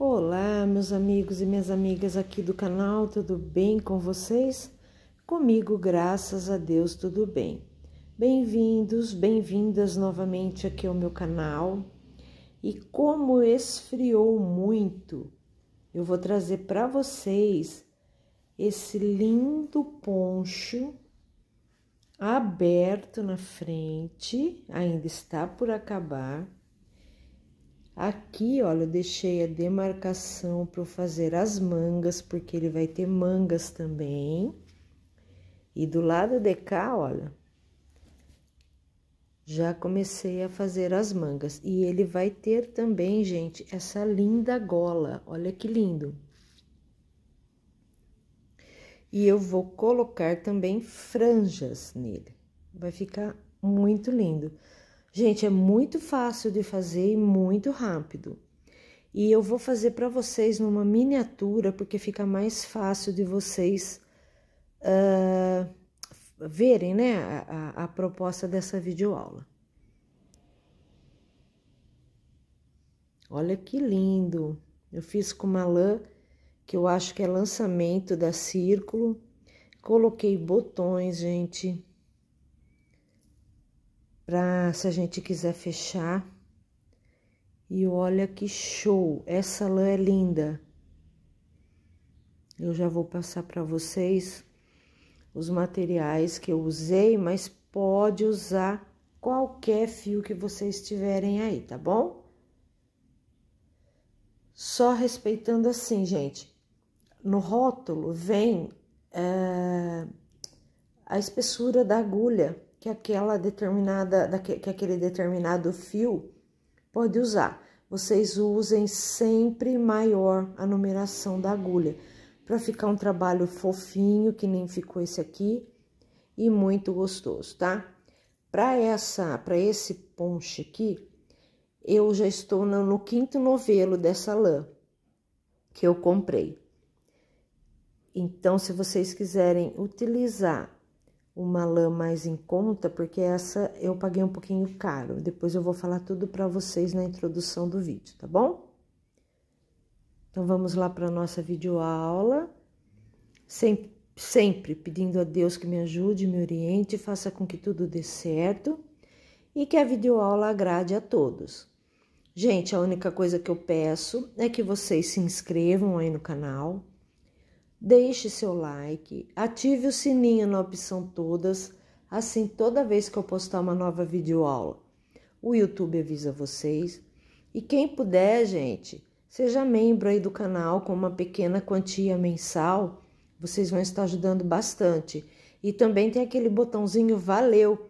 Olá, meus amigos e minhas amigas aqui do canal, tudo bem com vocês? Comigo, graças a Deus, tudo bem. Bem-vindos, bem-vindas novamente aqui ao meu canal. E como esfriou muito, eu vou trazer para vocês esse lindo poncho aberto na frente, ainda está por acabar Aqui, olha, eu deixei a demarcação para fazer as mangas, porque ele vai ter mangas também. E do lado de cá, olha, já comecei a fazer as mangas. E ele vai ter também, gente, essa linda gola. Olha que lindo. E eu vou colocar também franjas nele. Vai ficar muito lindo. Gente, é muito fácil de fazer e muito rápido. E eu vou fazer para vocês numa miniatura, porque fica mais fácil de vocês uh, verem né, a, a proposta dessa videoaula. Olha que lindo! Eu fiz com uma lã que eu acho que é lançamento da Círculo. Coloquei botões, gente para se a gente quiser fechar. E olha que show! Essa lã é linda. Eu já vou passar para vocês os materiais que eu usei, mas pode usar qualquer fio que vocês tiverem aí, tá bom? Só respeitando assim, gente. No rótulo vem é, a espessura da agulha que aquela determinada que aquele determinado fio pode usar. Vocês usem sempre maior a numeração da agulha para ficar um trabalho fofinho, que nem ficou esse aqui, e muito gostoso, tá? Para essa, para esse ponche aqui, eu já estou no, no quinto novelo dessa lã que eu comprei. Então, se vocês quiserem utilizar uma lã mais em conta, porque essa eu paguei um pouquinho caro. Depois eu vou falar tudo para vocês na introdução do vídeo, tá bom? Então vamos lá para nossa videoaula. Sempre, sempre pedindo a Deus que me ajude, me oriente, faça com que tudo dê certo e que a videoaula agrade a todos. Gente, a única coisa que eu peço é que vocês se inscrevam aí no canal, Deixe seu like, ative o sininho na opção todas, assim toda vez que eu postar uma nova videoaula, o YouTube avisa vocês. E quem puder, gente, seja membro aí do canal com uma pequena quantia mensal, vocês vão estar ajudando bastante. E também tem aquele botãozinho valeu,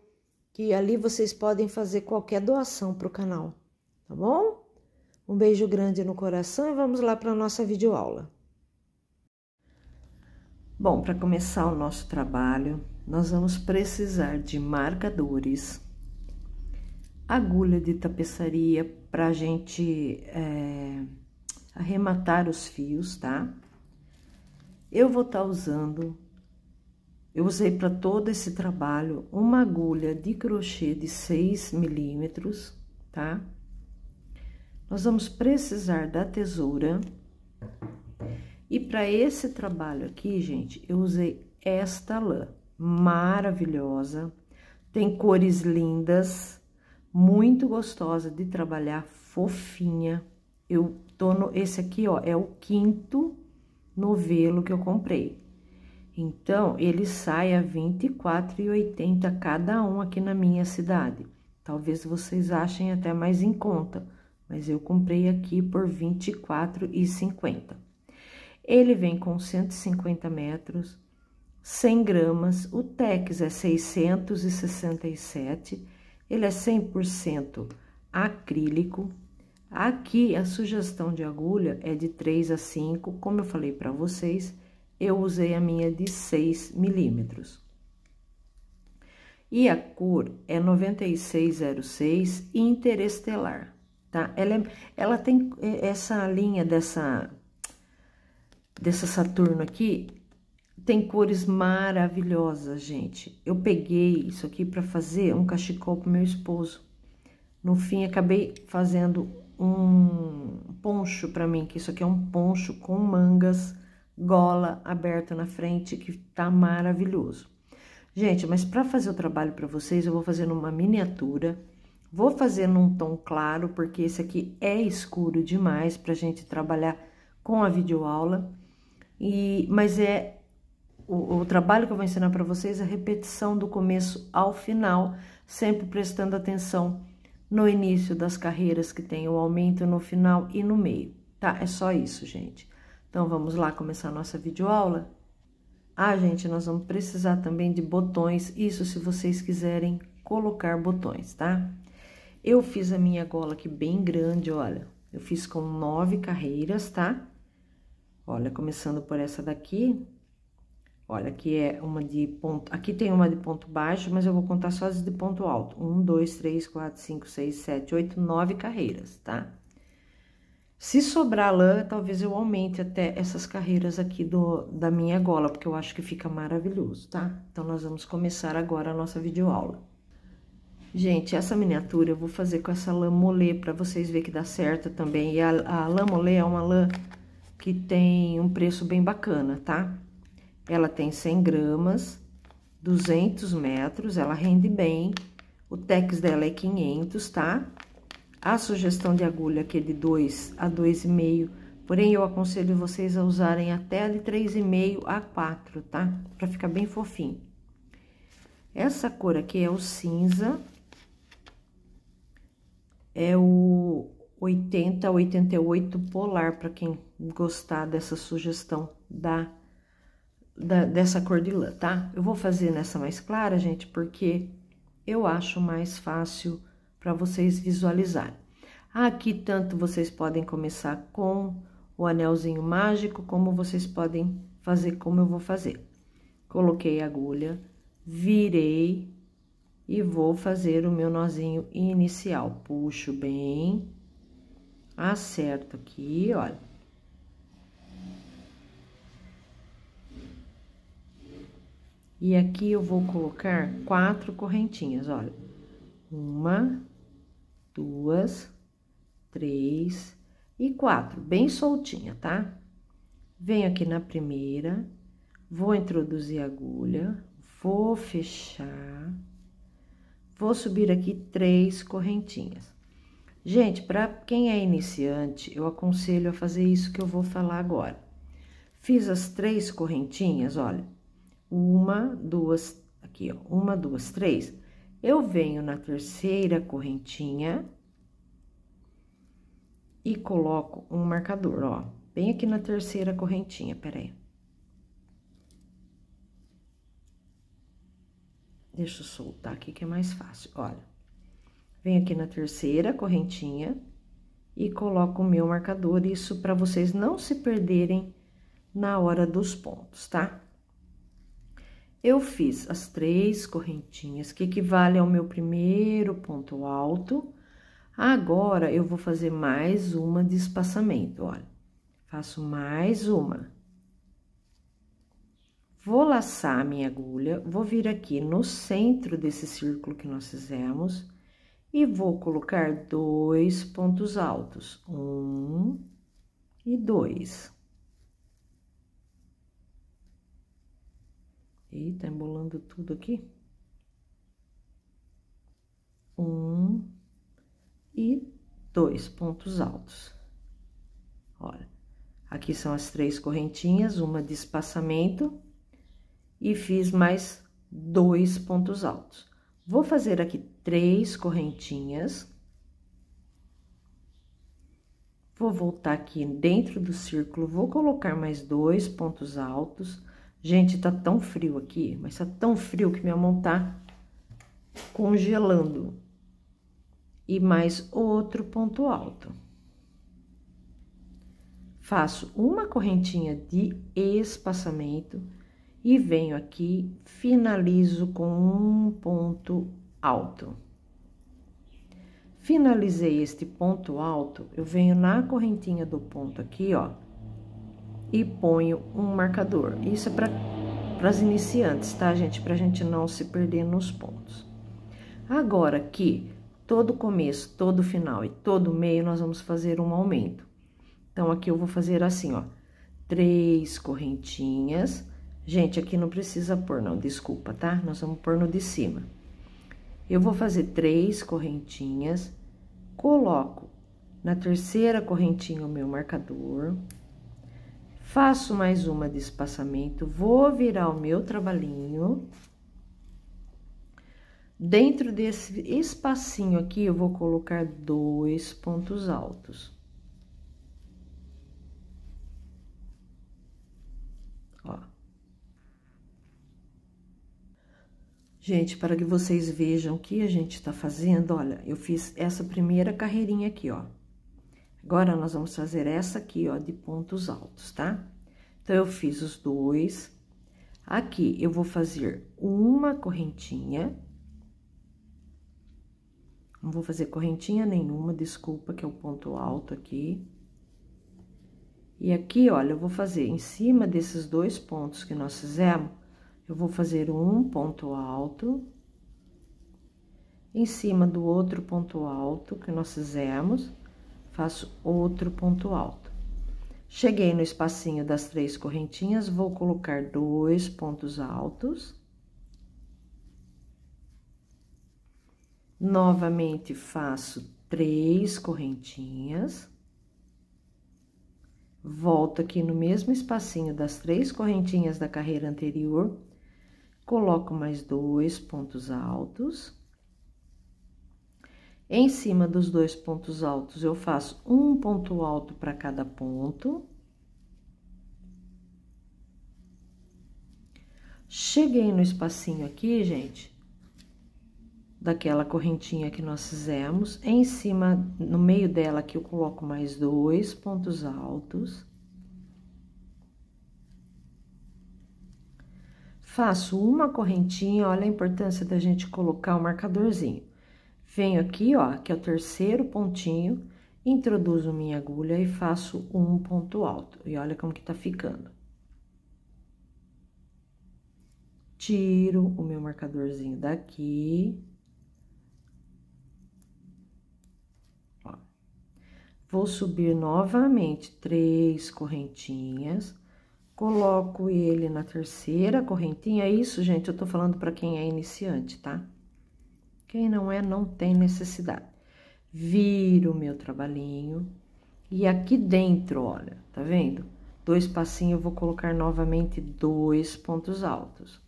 que ali vocês podem fazer qualquer doação para o canal, tá bom? Um beijo grande no coração e vamos lá para a nossa videoaula. Bom, para começar o nosso trabalho, nós vamos precisar de marcadores, agulha de tapeçaria para a gente é, arrematar os fios, tá? Eu vou estar tá usando, eu usei para todo esse trabalho uma agulha de crochê de 6 milímetros, tá? Nós vamos precisar da tesoura e para esse trabalho aqui, gente, eu usei esta lã maravilhosa, tem cores lindas, muito gostosa de trabalhar, fofinha. Eu tô no, esse aqui, ó, é o quinto novelo que eu comprei. Então, ele sai a R$ 24,80 cada um aqui na minha cidade. Talvez vocês achem até mais em conta, mas eu comprei aqui por R$ 24,50. Ele vem com 150 metros, 100 gramas, o TEX é 667, ele é 100% acrílico. Aqui a sugestão de agulha é de 3 a 5, como eu falei para vocês, eu usei a minha de 6 milímetros. E a cor é 9606 interestelar, tá? Ela, é, ela tem é, essa linha dessa dessa Saturno aqui tem cores maravilhosas, gente. Eu peguei isso aqui para fazer um cachecol pro meu esposo. No fim, acabei fazendo um poncho para mim, que isso aqui é um poncho com mangas, gola aberta na frente, que tá maravilhoso. Gente, mas para fazer o trabalho para vocês, eu vou fazer numa miniatura. Vou fazer num tom claro, porque esse aqui é escuro demais pra gente trabalhar com a videoaula. E, mas é o, o trabalho que eu vou ensinar para vocês é a repetição do começo ao final, sempre prestando atenção no início das carreiras que tem o aumento no final e no meio, tá? É só isso, gente. Então vamos lá começar a nossa videoaula. Ah, gente, nós vamos precisar também de botões, isso se vocês quiserem colocar botões, tá? Eu fiz a minha gola aqui bem grande, olha. Eu fiz com nove carreiras, tá? Olha, começando por essa daqui, olha, aqui é uma de ponto, aqui tem uma de ponto baixo, mas eu vou contar só as de ponto alto. Um, dois, três, quatro, cinco, seis, sete, oito, nove carreiras, tá? Se sobrar lã, talvez eu aumente até essas carreiras aqui do, da minha gola, porque eu acho que fica maravilhoso, tá? Então, nós vamos começar agora a nossa videoaula. Gente, essa miniatura eu vou fazer com essa lã mole para vocês verem que dá certo também. E a, a lã mole é uma lã que tem um preço bem bacana, tá? Ela tem 100 gramas, 200 metros, ela rende bem. O tex dela é 500, tá? A sugestão de agulha aqui é de 2 a 2,5, porém eu aconselho vocês a usarem até a de 3,5 a 4, tá? Pra ficar bem fofinho. Essa cor aqui é o cinza, é o 80 88 polar, para quem gostar dessa sugestão da, da, dessa cor de lã, tá? Eu vou fazer nessa mais clara, gente, porque eu acho mais fácil para vocês visualizar Aqui, tanto vocês podem começar com o anelzinho mágico, como vocês podem fazer como eu vou fazer. Coloquei a agulha, virei e vou fazer o meu nozinho inicial. Puxo bem acerto aqui, olha. E aqui eu vou colocar quatro correntinhas, olha. Uma, duas, três e quatro, bem soltinha, tá? Venho aqui na primeira, vou introduzir a agulha, vou fechar, vou subir aqui três correntinhas. Gente, para quem é iniciante, eu aconselho a fazer isso que eu vou falar agora. Fiz as três correntinhas, olha, uma, duas, aqui, ó, uma, duas, três. Eu venho na terceira correntinha e coloco um marcador, ó, bem aqui na terceira correntinha, peraí. Deixa eu soltar aqui que é mais fácil, olha. Venho aqui na terceira correntinha e coloco o meu marcador, isso para vocês não se perderem na hora dos pontos, tá? Eu fiz as três correntinhas, que equivale ao meu primeiro ponto alto. Agora, eu vou fazer mais uma de espaçamento, olha. Faço mais uma. Vou laçar a minha agulha, vou vir aqui no centro desse círculo que nós fizemos e vou colocar dois pontos altos, um e dois. E tá embolando tudo aqui. Um e dois pontos altos. Olha, aqui são as três correntinhas, uma de espaçamento, e fiz mais dois pontos altos. Vou fazer aqui três correntinhas. Vou voltar aqui dentro do círculo, vou colocar mais dois pontos altos. Gente, tá tão frio aqui, mas tá tão frio que minha mão tá congelando. E mais outro ponto alto. Faço uma correntinha de espaçamento e venho aqui, finalizo com um ponto alto. Finalizei este ponto alto, eu venho na correntinha do ponto aqui, ó, e ponho um marcador. Isso é para as iniciantes, tá, gente? Para a gente não se perder nos pontos. Agora aqui, todo começo, todo final e todo meio, nós vamos fazer um aumento. Então, aqui eu vou fazer assim, ó, três correntinhas Gente, aqui não precisa pôr não, desculpa, tá? Nós vamos pôr no de cima. Eu vou fazer três correntinhas, coloco na terceira correntinha o meu marcador, faço mais uma de espaçamento, vou virar o meu trabalhinho. Dentro desse espacinho aqui, eu vou colocar dois pontos altos. Gente, para que vocês vejam o que a gente tá fazendo, olha, eu fiz essa primeira carreirinha aqui, ó. Agora, nós vamos fazer essa aqui, ó, de pontos altos, tá? Então, eu fiz os dois. Aqui, eu vou fazer uma correntinha. Não vou fazer correntinha nenhuma, desculpa, que é o um ponto alto aqui. E aqui, olha, eu vou fazer em cima desses dois pontos que nós fizemos, eu vou fazer um ponto alto. Em cima do outro ponto alto que nós fizemos, faço outro ponto alto. Cheguei no espacinho das três correntinhas, vou colocar dois pontos altos. Novamente, faço três correntinhas. Volto aqui no mesmo espacinho das três correntinhas da carreira anterior, coloco mais dois pontos altos. Em cima dos dois pontos altos, eu faço um ponto alto para cada ponto. Cheguei no espacinho aqui, gente, daquela correntinha que nós fizemos. Em cima, no meio dela aqui, eu coloco mais dois pontos altos. Faço uma correntinha, olha a importância da gente colocar o marcadorzinho. Venho aqui, ó, que é o terceiro pontinho, introduzo minha agulha e faço um ponto alto. E olha como que tá ficando. Tiro o meu marcadorzinho daqui. Ó. Vou subir novamente três correntinhas Coloco ele na terceira correntinha. é Isso, gente, eu tô falando para quem é iniciante, tá? Quem não é, não tem necessidade. Viro meu trabalhinho. E aqui dentro, olha, tá vendo? Dois passinhos, eu vou colocar novamente dois pontos altos.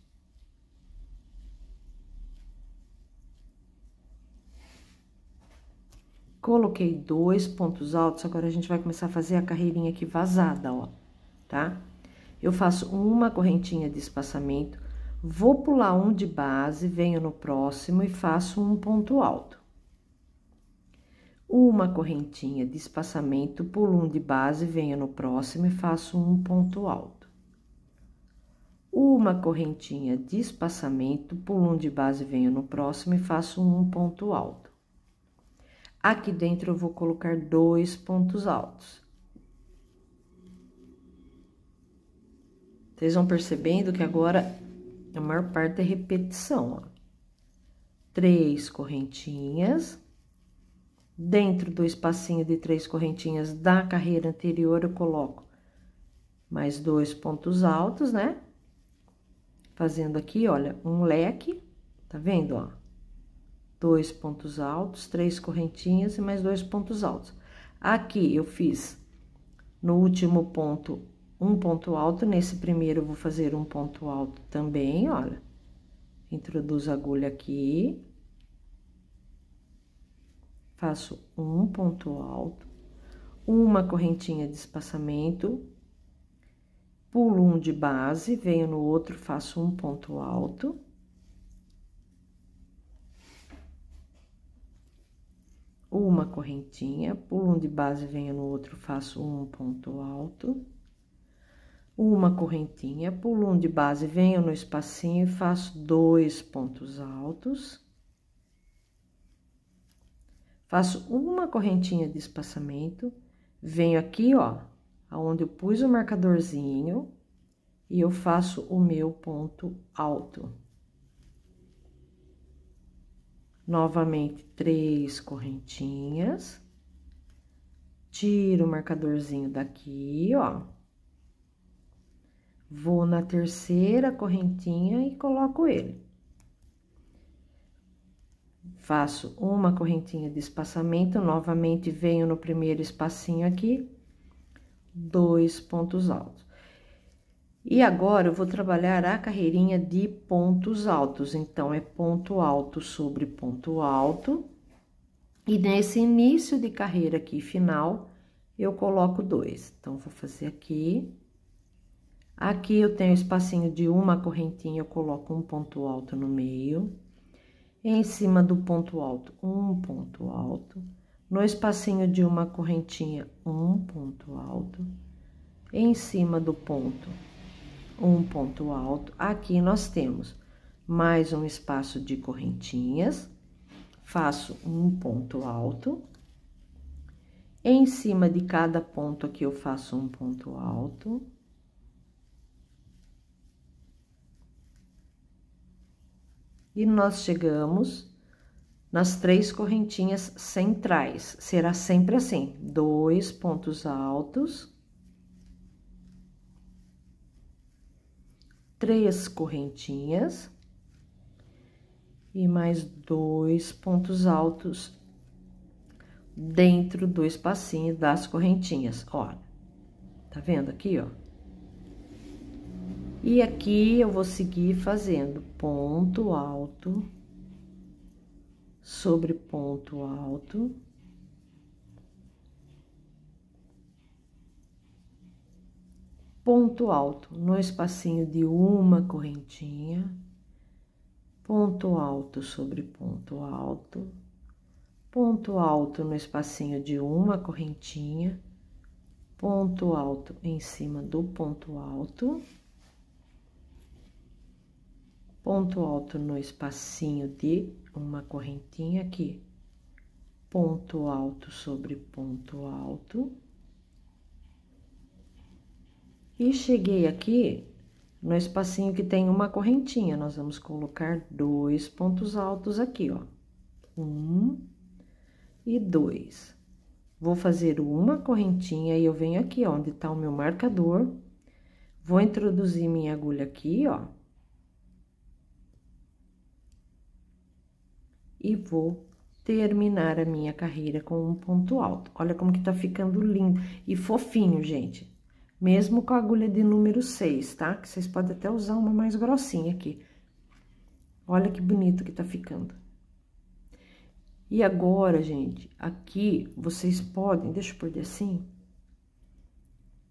Coloquei dois pontos altos, agora a gente vai começar a fazer a carreirinha aqui vazada, ó, tá? Eu faço uma correntinha de espaçamento, vou pular um de base, venho no próximo e faço um ponto alto. Uma correntinha de espaçamento, pulo um de base, venho no próximo e faço um ponto alto. Uma correntinha de espaçamento, pulo um de base, venho no próximo e faço um ponto alto. Aqui dentro eu vou colocar dois pontos altos. Vocês vão percebendo que agora a maior parte é repetição, ó. Três correntinhas. Dentro do espacinho de três correntinhas da carreira anterior, eu coloco mais dois pontos altos, né? Fazendo aqui, olha, um leque, tá vendo, ó? Dois pontos altos, três correntinhas e mais dois pontos altos. Aqui, eu fiz no último ponto um ponto alto. Nesse primeiro, vou fazer um ponto alto também, olha. Introduzo a agulha aqui. Faço um ponto alto. Uma correntinha de espaçamento. Pulo um de base, venho no outro, faço um ponto alto. uma correntinha, pulo um de base, venho no outro, faço um ponto alto uma correntinha, pulo um de base, venho no espacinho e faço dois pontos altos. Faço uma correntinha de espaçamento, venho aqui, ó, aonde eu pus o marcadorzinho, e eu faço o meu ponto alto. Novamente, três correntinhas. Tiro o marcadorzinho daqui, ó Vou na terceira correntinha e coloco ele. Faço uma correntinha de espaçamento, novamente venho no primeiro espacinho aqui, dois pontos altos. E agora, eu vou trabalhar a carreirinha de pontos altos. Então, é ponto alto sobre ponto alto. E nesse início de carreira aqui, final, eu coloco dois. Então, vou fazer aqui. Aqui eu tenho espacinho de uma correntinha, eu coloco um ponto alto no meio. Em cima do ponto alto, um ponto alto. No espacinho de uma correntinha, um ponto alto. Em cima do ponto, um ponto alto. Aqui nós temos mais um espaço de correntinhas. Faço um ponto alto. Em cima de cada ponto aqui eu faço um ponto alto. e nós chegamos nas três correntinhas centrais. Será sempre assim, dois pontos altos, três correntinhas e mais dois pontos altos dentro do espacinho das correntinhas, ó. Tá vendo aqui, ó? E aqui eu vou seguir fazendo ponto alto sobre ponto alto. Ponto alto no espacinho de uma correntinha, ponto alto sobre ponto alto, ponto alto no espacinho de uma correntinha, ponto alto em cima do ponto alto ponto alto no espacinho de uma correntinha aqui, ponto alto sobre ponto alto. E cheguei aqui no espacinho que tem uma correntinha, nós vamos colocar dois pontos altos aqui, ó. Um e dois. Vou fazer uma correntinha e eu venho aqui, ó, onde tá o meu marcador. Vou introduzir minha agulha aqui, ó e vou terminar a minha carreira com um ponto alto. Olha como que tá ficando lindo e fofinho, gente. Mesmo com a agulha de número 6, tá? Que vocês podem até usar uma mais grossinha aqui. Olha que bonito que tá ficando. E agora, gente, aqui vocês podem... Deixa eu perder assim.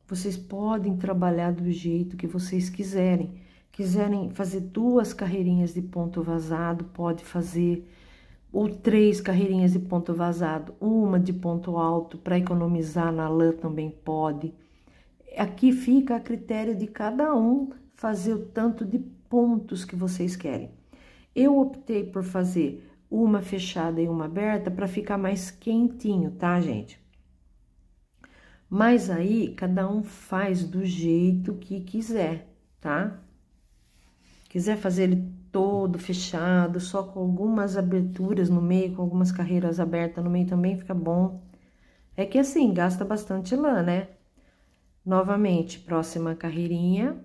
Vocês podem trabalhar do jeito que vocês quiserem. Quiserem fazer duas carreirinhas de ponto vazado, pode fazer ou três carreirinhas de ponto vazado, uma de ponto alto para economizar na lã também pode. Aqui fica a critério de cada um fazer o tanto de pontos que vocês querem. Eu optei por fazer uma fechada e uma aberta para ficar mais quentinho, tá, gente? Mas aí cada um faz do jeito que quiser, tá? Quiser fazer ele todo fechado, só com algumas aberturas no meio, com algumas carreiras abertas no meio também fica bom. É que assim, gasta bastante lã, né? Novamente, próxima carreirinha,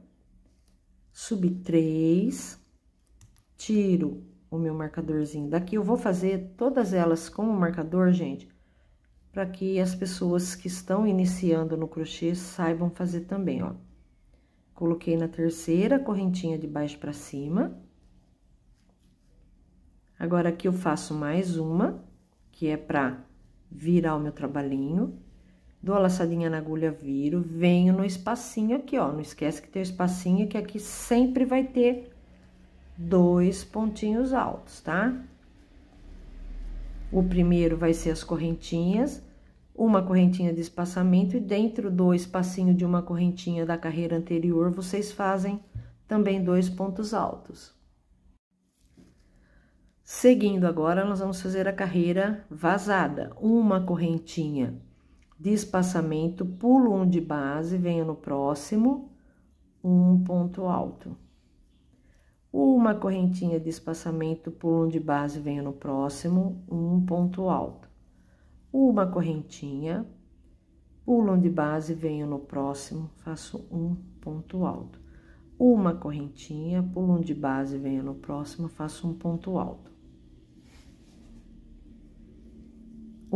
subi três, tiro o meu marcadorzinho daqui. Eu vou fazer todas elas com o marcador, gente, para que as pessoas que estão iniciando no crochê saibam fazer também, ó. Coloquei na terceira correntinha de baixo para cima. Agora, aqui eu faço mais uma, que é pra virar o meu trabalhinho. Dou a laçadinha na agulha, viro, venho no espacinho aqui, ó. Não esquece que tem o espacinho, que aqui sempre vai ter dois pontinhos altos, tá? O primeiro vai ser as correntinhas, uma correntinha de espaçamento, e dentro do espacinho de uma correntinha da carreira anterior, vocês fazem também dois pontos altos. Seguindo agora, nós vamos fazer a carreira vazada, uma correntinha de espaçamento, pulo um de base, venho no próximo, um ponto alto. Uma correntinha de espaçamento, pulo um de base, venho no próximo, um ponto alto. Uma correntinha, pulo um de base, venho no próximo, faço um ponto alto. Uma correntinha, pulo um de base, venho no próximo, faço um ponto alto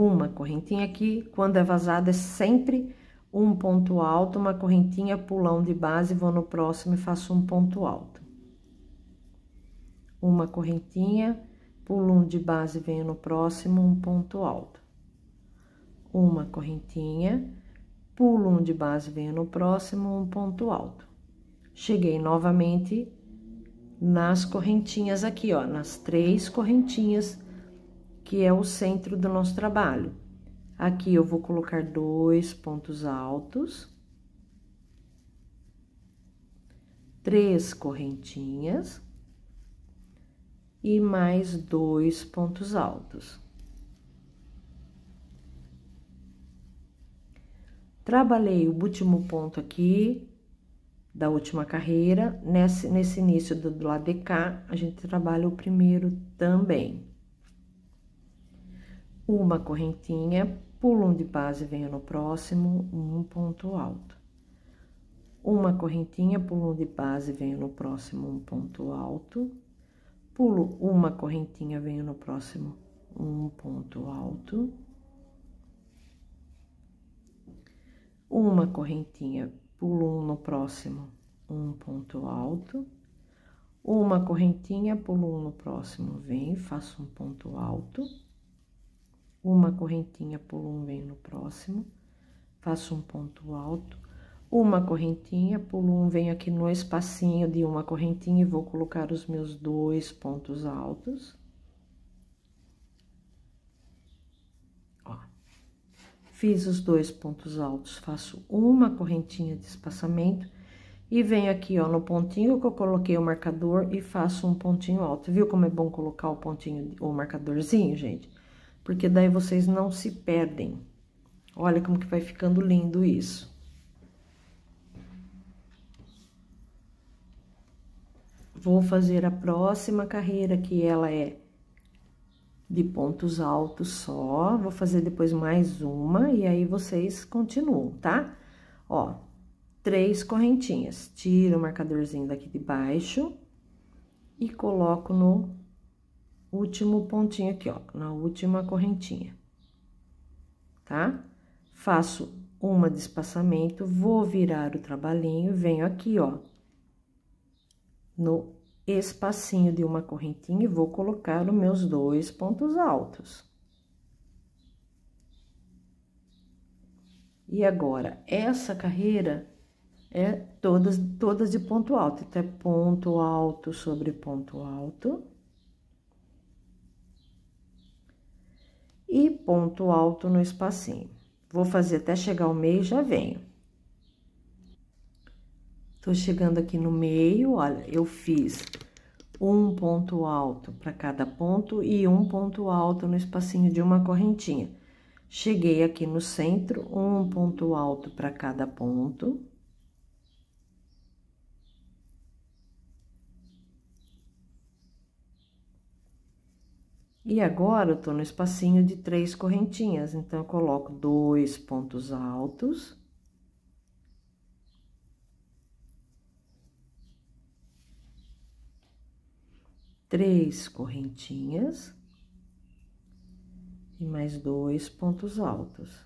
uma correntinha aqui, quando é vazada é sempre um ponto alto, uma correntinha, pulão de base, vou no próximo e faço um ponto alto. Uma correntinha, pulo um de base, venho no próximo, um ponto alto. Uma correntinha, pulo um de base, venho no próximo, um ponto alto. Cheguei novamente nas correntinhas aqui, ó, nas três correntinhas que é o centro do nosso trabalho. Aqui eu vou colocar dois pontos altos, três correntinhas e mais dois pontos altos. Trabalhei o último ponto aqui da última carreira, nesse, nesse início do lado de cá, a gente trabalha o primeiro também uma correntinha, pulo um de base, venho no próximo, um ponto alto. Uma correntinha, pulo um de base, venho no próximo, um ponto alto. Pulo uma correntinha, venho no próximo, um ponto alto. Uma correntinha, pulo um no próximo, um ponto alto. Uma correntinha, pulo um no próximo, vem, faço um ponto alto uma correntinha, pulo um, venho no próximo, faço um ponto alto, uma correntinha, pulo um, venho aqui no espacinho de uma correntinha e vou colocar os meus dois pontos altos. Ó, fiz os dois pontos altos, faço uma correntinha de espaçamento e venho aqui, ó, no pontinho que eu coloquei o marcador e faço um pontinho alto. Viu como é bom colocar o pontinho, o marcadorzinho, gente? porque daí vocês não se perdem. Olha como que vai ficando lindo isso. Vou fazer a próxima carreira, que ela é de pontos altos só. Vou fazer depois mais uma e aí vocês continuam, tá? Ó, três correntinhas. Tiro o marcadorzinho daqui de baixo e coloco no último pontinho aqui, ó, na última correntinha, tá? Faço uma de espaçamento, vou virar o trabalhinho, venho aqui, ó, no espacinho de uma correntinha e vou colocar os meus dois pontos altos. E agora, essa carreira é todas, todas de ponto alto, até ponto alto sobre ponto alto. e ponto alto no espacinho. Vou fazer até chegar ao meio e já venho. Tô chegando aqui no meio, olha, eu fiz um ponto alto para cada ponto e um ponto alto no espacinho de uma correntinha. Cheguei aqui no centro, um ponto alto para cada ponto E agora, eu tô no espacinho de três correntinhas, então, eu coloco dois pontos altos. Três correntinhas. E mais dois pontos altos.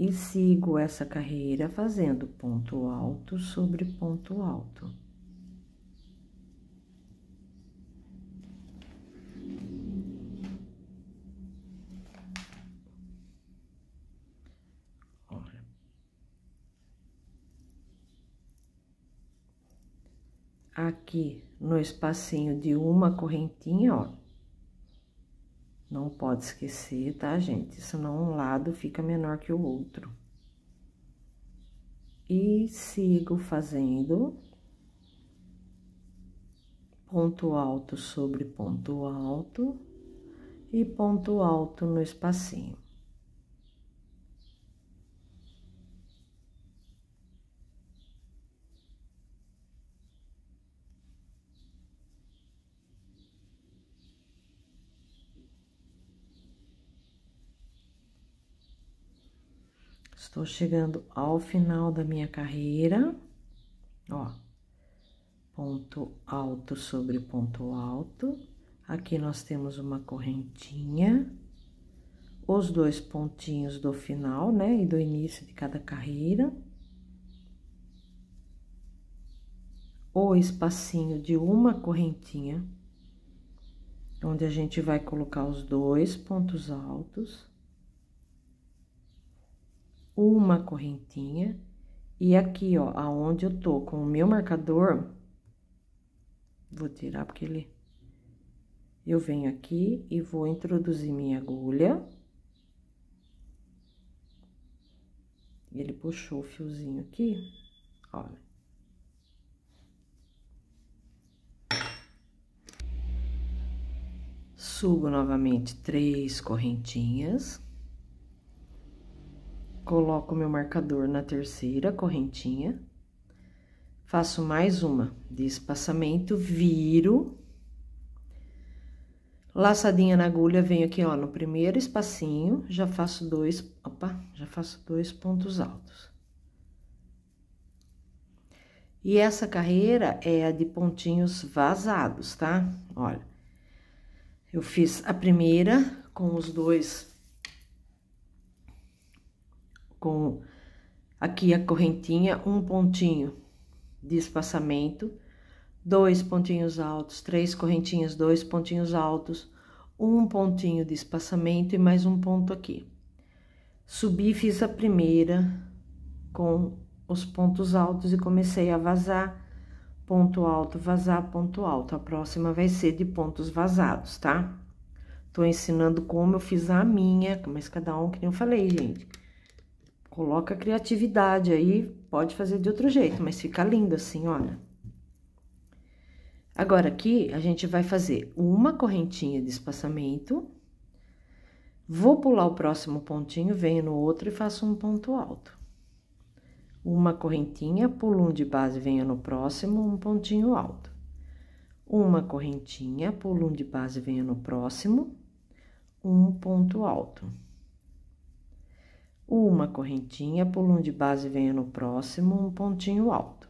E sigo essa carreira fazendo ponto alto sobre ponto alto. aqui no espacinho de uma correntinha, ó. Não pode esquecer, tá, gente? Senão um lado fica menor que o outro. E sigo fazendo ponto alto sobre ponto alto e ponto alto no espacinho. Estou chegando ao final da minha carreira, ó, ponto alto sobre ponto alto. Aqui nós temos uma correntinha, os dois pontinhos do final, né, e do início de cada carreira. O espacinho de uma correntinha, onde a gente vai colocar os dois pontos altos uma correntinha e aqui, ó, aonde eu tô com o meu marcador, vou tirar porque ele... Eu venho aqui e vou introduzir minha agulha. Ele puxou o fiozinho aqui, ó. Subo novamente três correntinhas. Coloco meu marcador na terceira correntinha. Faço mais uma de espaçamento, viro. Laçadinha na agulha, venho aqui, ó, no primeiro espacinho, já faço dois, opa, já faço dois pontos altos. E essa carreira é a de pontinhos vazados, tá? Olha, eu fiz a primeira com os dois com aqui a correntinha, um pontinho de espaçamento, dois pontinhos altos, três correntinhas, dois pontinhos altos, um pontinho de espaçamento e mais um ponto aqui. Subi, fiz a primeira com os pontos altos e comecei a vazar, ponto alto, vazar, ponto alto. A próxima vai ser de pontos vazados, tá? Tô ensinando como eu fiz a minha, mas cada um, que nem eu falei, gente Coloca criatividade aí, pode fazer de outro jeito, mas fica lindo assim, olha. Agora aqui a gente vai fazer uma correntinha de espaçamento. Vou pular o próximo pontinho, venho no outro e faço um ponto alto. Uma correntinha, pulo um de base, venho no próximo, um pontinho alto. Uma correntinha, pulo um de base, venho no próximo, um ponto alto. Uma correntinha, pulo um de base, venho no próximo, um pontinho alto.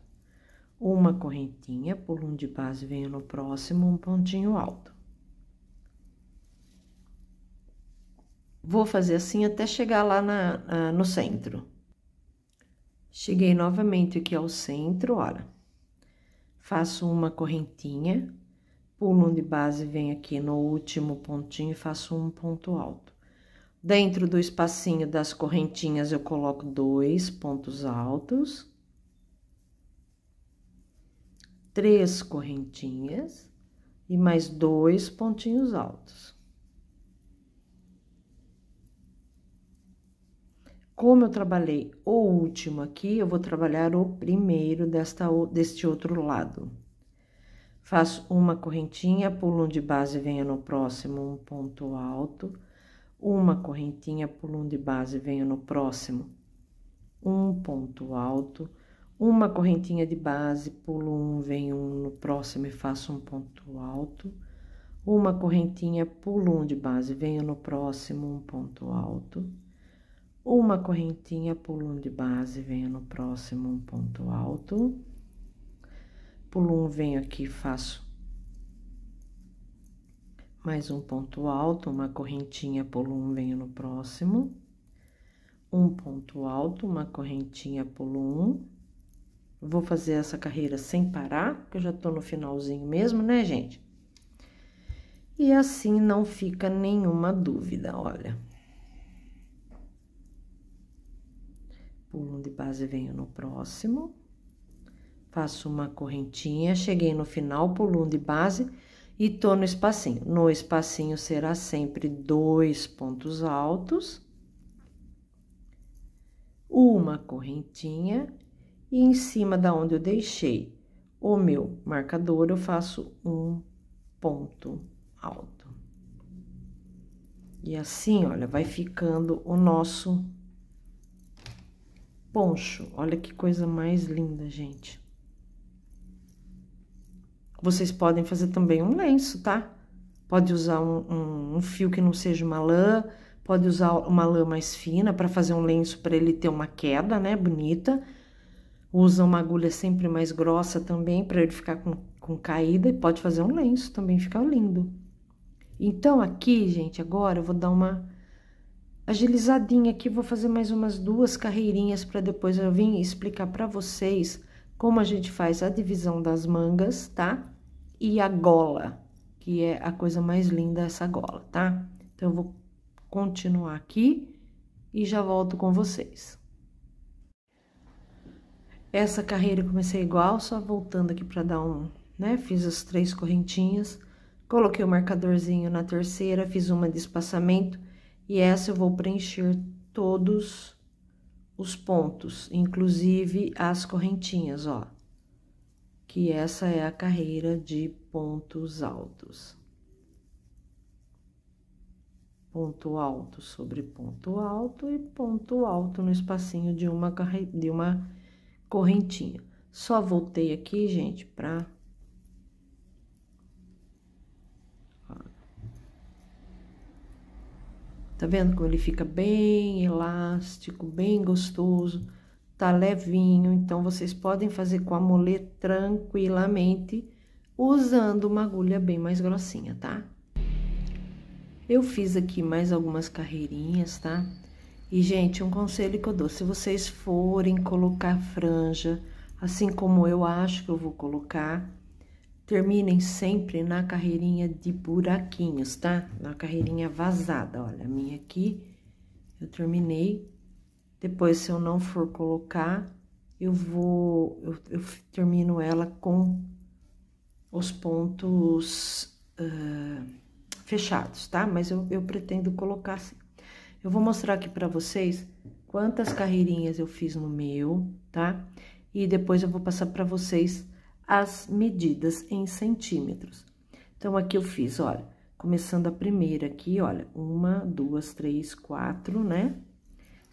Uma correntinha, pulo um de base, venho no próximo, um pontinho alto. Vou fazer assim até chegar lá na, na, no centro. Cheguei novamente aqui ao centro, olha. Faço uma correntinha, pulo um de base, venho aqui no último pontinho e faço um ponto alto. Dentro do espacinho das correntinhas, eu coloco dois pontos altos, três correntinhas e mais dois pontinhos altos. Como eu trabalhei o último aqui, eu vou trabalhar o primeiro desta, deste outro lado. Faço uma correntinha, pulo um de base, venho no próximo um ponto alto, uma correntinha um de base venho no próximo. Um ponto alto, uma correntinha de base, pulo um, venho um no próximo e faço um ponto alto. Uma correntinha, pulo um de base, venho no próximo, um ponto alto. Uma correntinha, pulo um de base, venho no próximo, um ponto alto. Pulo um, venho aqui, faço mais um ponto alto, uma correntinha, pulo um, venho no próximo, um ponto alto, uma correntinha, pulo um. Vou fazer essa carreira sem parar, porque eu já tô no finalzinho mesmo, né, gente? E assim não fica nenhuma dúvida, olha. Pulo de base, venho no próximo. Faço uma correntinha, cheguei no final, pulo um de base e tô no espacinho. No espacinho será sempre dois pontos altos, uma correntinha e em cima da onde eu deixei o meu marcador, eu faço um ponto alto. E assim, olha, vai ficando o nosso poncho. Olha que coisa mais linda, gente. Vocês podem fazer também um lenço, tá? Pode usar um, um, um fio que não seja uma lã, pode usar uma lã mais fina para fazer um lenço para ele ter uma queda, né, bonita. Usa uma agulha sempre mais grossa também para ele ficar com, com caída e pode fazer um lenço também, ficar lindo. Então, aqui, gente, agora eu vou dar uma agilizadinha aqui, vou fazer mais umas duas carreirinhas para depois eu vir explicar para vocês como a gente faz a divisão das mangas, tá? e a gola, que é a coisa mais linda essa gola, tá? Então, eu vou continuar aqui e já volto com vocês. Essa carreira eu comecei igual, só voltando aqui para dar um, né? Fiz as três correntinhas, coloquei o marcadorzinho na terceira, fiz uma de espaçamento e essa eu vou preencher todos os pontos, inclusive as correntinhas, ó que essa é a carreira de pontos altos. Ponto alto sobre ponto alto e ponto alto no espacinho de uma, carre... de uma correntinha. Só voltei aqui, gente, para Tá vendo como ele fica bem elástico, bem gostoso? tá levinho, então vocês podem fazer com a molet tranquilamente, usando uma agulha bem mais grossinha, tá? Eu fiz aqui mais algumas carreirinhas, tá? E, gente, um conselho que eu dou, se vocês forem colocar franja, assim como eu acho que eu vou colocar, terminem sempre na carreirinha de buraquinhos, tá? Na carreirinha vazada, olha, a minha aqui, eu terminei depois, se eu não for colocar, eu vou, eu, eu termino ela com os pontos uh, fechados, tá? Mas eu, eu pretendo colocar assim. Eu vou mostrar aqui pra vocês quantas carreirinhas eu fiz no meu, tá? E depois eu vou passar pra vocês as medidas em centímetros. Então, aqui eu fiz, olha, começando a primeira aqui, olha, uma, duas, três, quatro, né?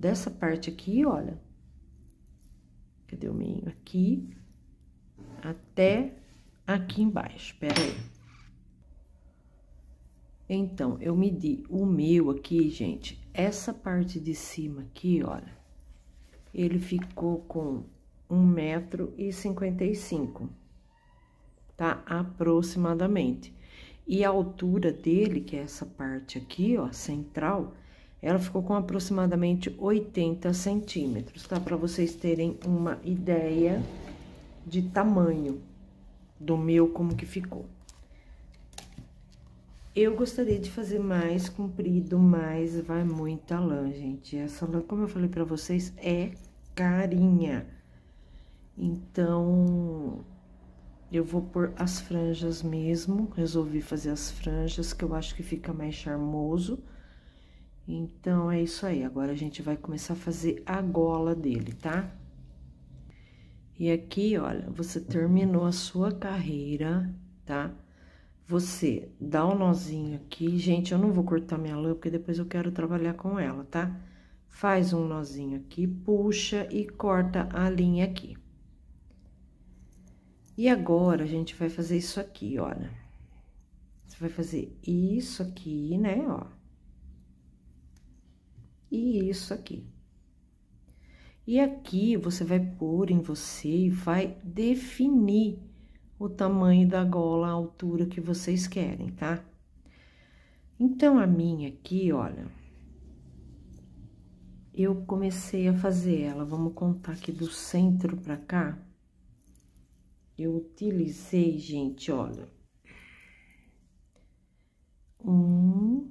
dessa parte aqui, olha. Cadê o meio? Aqui, até aqui embaixo, pera aí. Então, eu medi o meu aqui, gente, essa parte de cima aqui, olha, ele ficou com um metro e cinquenta e cinco, tá? Aproximadamente. E a altura dele, que é essa parte aqui, ó, central, ela ficou com aproximadamente 80 centímetros, tá? Para vocês terem uma ideia de tamanho do meu, como que ficou. Eu gostaria de fazer mais comprido, mas vai muita lã, gente. Essa lã, como eu falei pra vocês, é carinha. Então, eu vou pôr as franjas mesmo. Resolvi fazer as franjas, que eu acho que fica mais charmoso. Então, é isso aí. Agora, a gente vai começar a fazer a gola dele, tá? E aqui, olha, você terminou a sua carreira, tá? Você dá o um nozinho aqui. Gente, eu não vou cortar minha lã, porque depois eu quero trabalhar com ela, tá? Faz um nozinho aqui, puxa e corta a linha aqui. E agora, a gente vai fazer isso aqui, olha. Você vai fazer isso aqui, né, ó e isso aqui. E aqui você vai pôr em você e vai definir o tamanho da gola, a altura que vocês querem, tá? Então, a minha aqui, olha, eu comecei a fazer ela, vamos contar aqui do centro pra cá. Eu utilizei, gente, olha, um,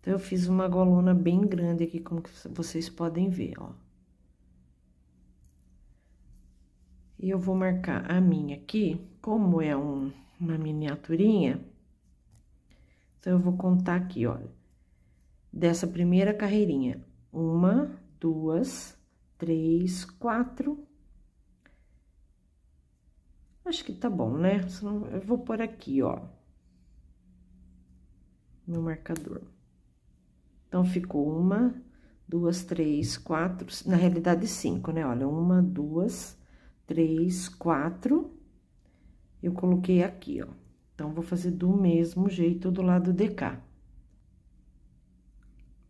Então, eu fiz uma golona bem grande aqui, como vocês podem ver, ó. E eu vou marcar a minha aqui, como é um, uma miniaturinha, então, eu vou contar aqui, olha. Dessa primeira carreirinha, uma, duas, três, quatro. Acho que tá bom, né? Eu vou por aqui, ó. Meu marcador. Então, ficou uma, duas, três, quatro, na realidade, cinco, né? Olha, uma, duas, três, quatro, eu coloquei aqui, ó. Então, vou fazer do mesmo jeito do lado de cá.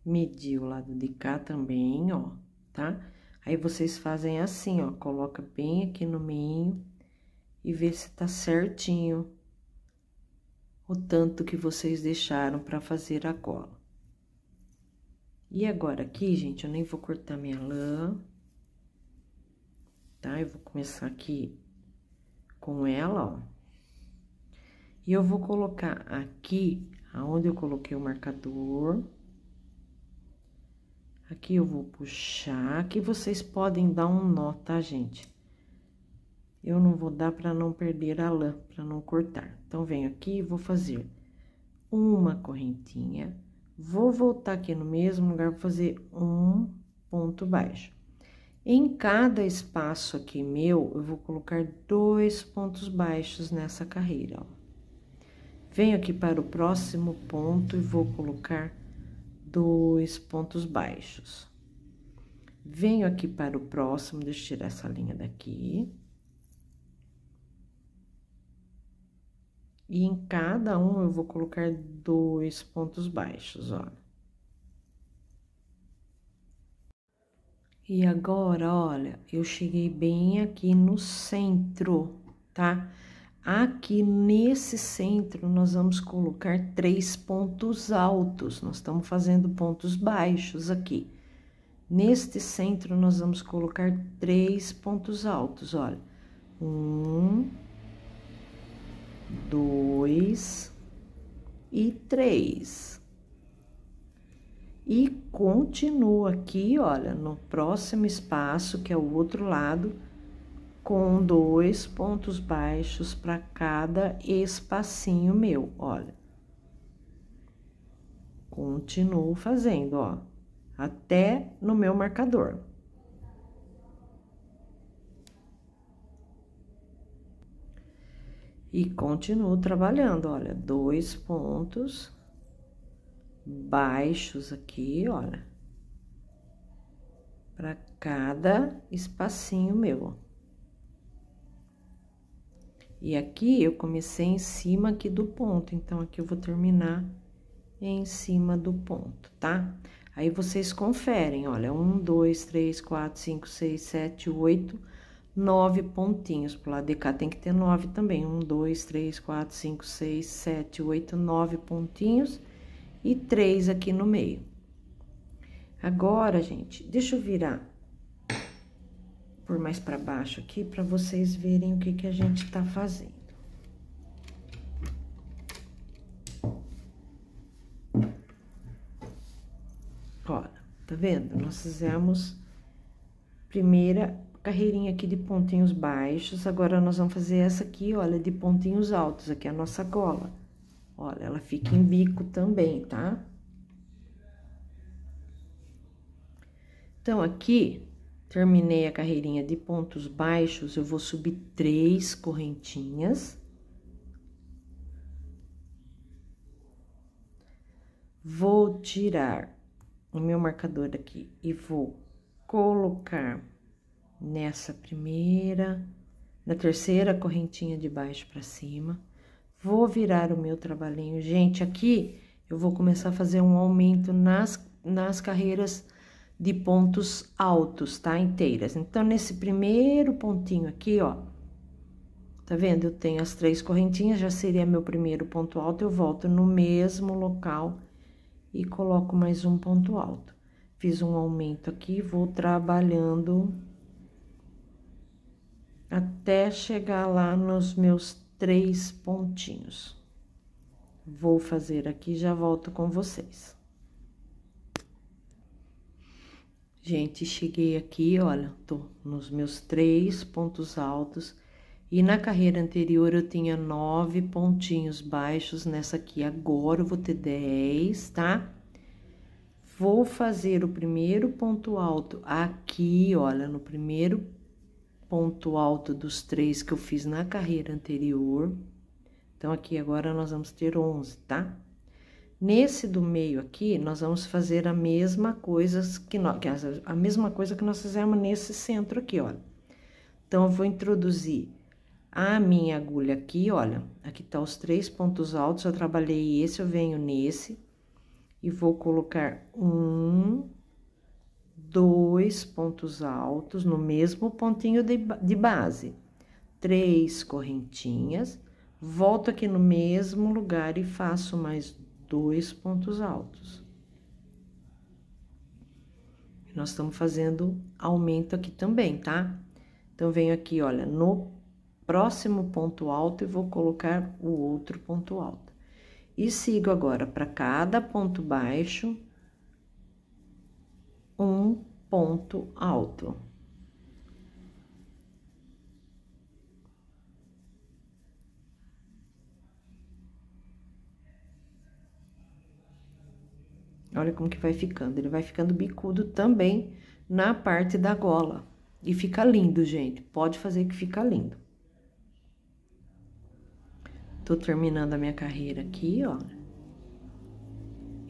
Medi o lado de cá também, ó, tá? Aí, vocês fazem assim, ó, coloca bem aqui no meio e vê se tá certinho o tanto que vocês deixaram para fazer a cola. E agora aqui, gente, eu nem vou cortar minha lã, tá? Eu vou começar aqui com ela, ó. E eu vou colocar aqui, aonde eu coloquei o marcador. Aqui eu vou puxar, aqui vocês podem dar um nó, tá, gente? Eu não vou dar para não perder a lã, para não cortar. Então, venho aqui e vou fazer uma correntinha Vou voltar aqui no mesmo lugar, vou fazer um ponto baixo. Em cada espaço aqui meu, eu vou colocar dois pontos baixos nessa carreira, ó. Venho aqui para o próximo ponto e vou colocar dois pontos baixos. Venho aqui para o próximo, deixa eu tirar essa linha daqui. E em cada um eu vou colocar dois pontos baixos, ó. E agora, olha, eu cheguei bem aqui no centro, tá? Aqui nesse centro, nós vamos colocar três pontos altos. Nós estamos fazendo pontos baixos aqui. Neste centro, nós vamos colocar três pontos altos, olha. Um, dois e três. E continua aqui, olha, no próximo espaço, que é o outro lado, com dois pontos baixos para cada espacinho meu, olha. Continuo fazendo, ó, até no meu marcador. E continuo trabalhando, olha, dois pontos baixos aqui, olha, para cada espacinho meu. E aqui eu comecei em cima aqui do ponto, então aqui eu vou terminar em cima do ponto, tá? Aí vocês conferem, olha, um, dois, três, quatro, cinco, seis, sete, oito, nove pontinhos. Pro lado de cá tem que ter nove também. Um, dois, três, quatro, cinco, seis, sete, oito, nove pontinhos. E três aqui no meio. Agora, gente, deixa eu virar por mais para baixo aqui, para vocês verem o que que a gente tá fazendo. Olha, tá vendo? Nós fizemos primeira carreirinha aqui de pontinhos baixos. Agora, nós vamos fazer essa aqui, olha, de pontinhos altos. Aqui é a nossa gola. Olha, ela fica em bico também, tá? Então, aqui, terminei a carreirinha de pontos baixos, eu vou subir três correntinhas. Vou tirar o meu marcador aqui e vou colocar nessa primeira, na terceira correntinha de baixo para cima. Vou virar o meu trabalhinho. Gente, aqui eu vou começar a fazer um aumento nas, nas carreiras de pontos altos, tá? Inteiras. Então, nesse primeiro pontinho aqui, ó, tá vendo? Eu tenho as três correntinhas, já seria meu primeiro ponto alto, eu volto no mesmo local e coloco mais um ponto alto. Fiz um aumento aqui, vou trabalhando até chegar lá nos meus três pontinhos. Vou fazer aqui já volto com vocês. Gente, cheguei aqui, olha, tô nos meus três pontos altos e na carreira anterior eu tinha nove pontinhos baixos, nessa aqui agora eu vou ter dez, tá? Vou fazer o primeiro ponto alto aqui, olha, no primeiro ponto alto dos três que eu fiz na carreira anterior. Então, aqui agora nós vamos ter 11, tá? Nesse do meio aqui, nós vamos fazer a mesma coisa que nós, a mesma coisa que nós fizemos nesse centro aqui, olha. Então, eu vou introduzir a minha agulha aqui, olha, aqui tá os três pontos altos, eu trabalhei esse, eu venho nesse, e vou colocar um, dois pontos altos no mesmo pontinho de, de base, três correntinhas, volto aqui no mesmo lugar e faço mais dois pontos altos. Nós estamos fazendo aumento aqui também, tá? Então, venho aqui, olha, no próximo ponto alto e vou colocar o outro ponto alto. E sigo agora para cada ponto baixo um ponto alto. Olha como que vai ficando. Ele vai ficando bicudo também na parte da gola. E fica lindo, gente. Pode fazer que fica lindo. Tô terminando a minha carreira aqui, ó.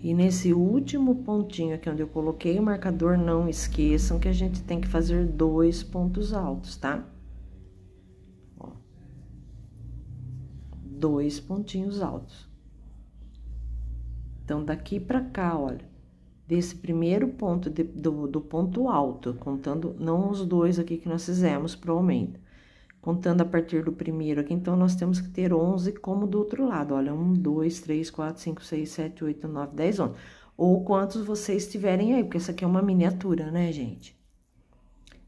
E nesse último pontinho aqui onde eu coloquei o marcador, não esqueçam que a gente tem que fazer dois pontos altos, tá? Ó. Dois pontinhos altos. Então, daqui pra cá, olha, desse primeiro ponto de, do, do ponto alto, contando não os dois aqui que nós fizemos pro aumento, contando a partir do primeiro aqui, então nós temos que ter 11 como do outro lado, olha, 1, 2, 3, 4, 5, 6, 7, 8, 9, 10, 11, ou quantos vocês tiverem aí, porque essa aqui é uma miniatura, né, gente?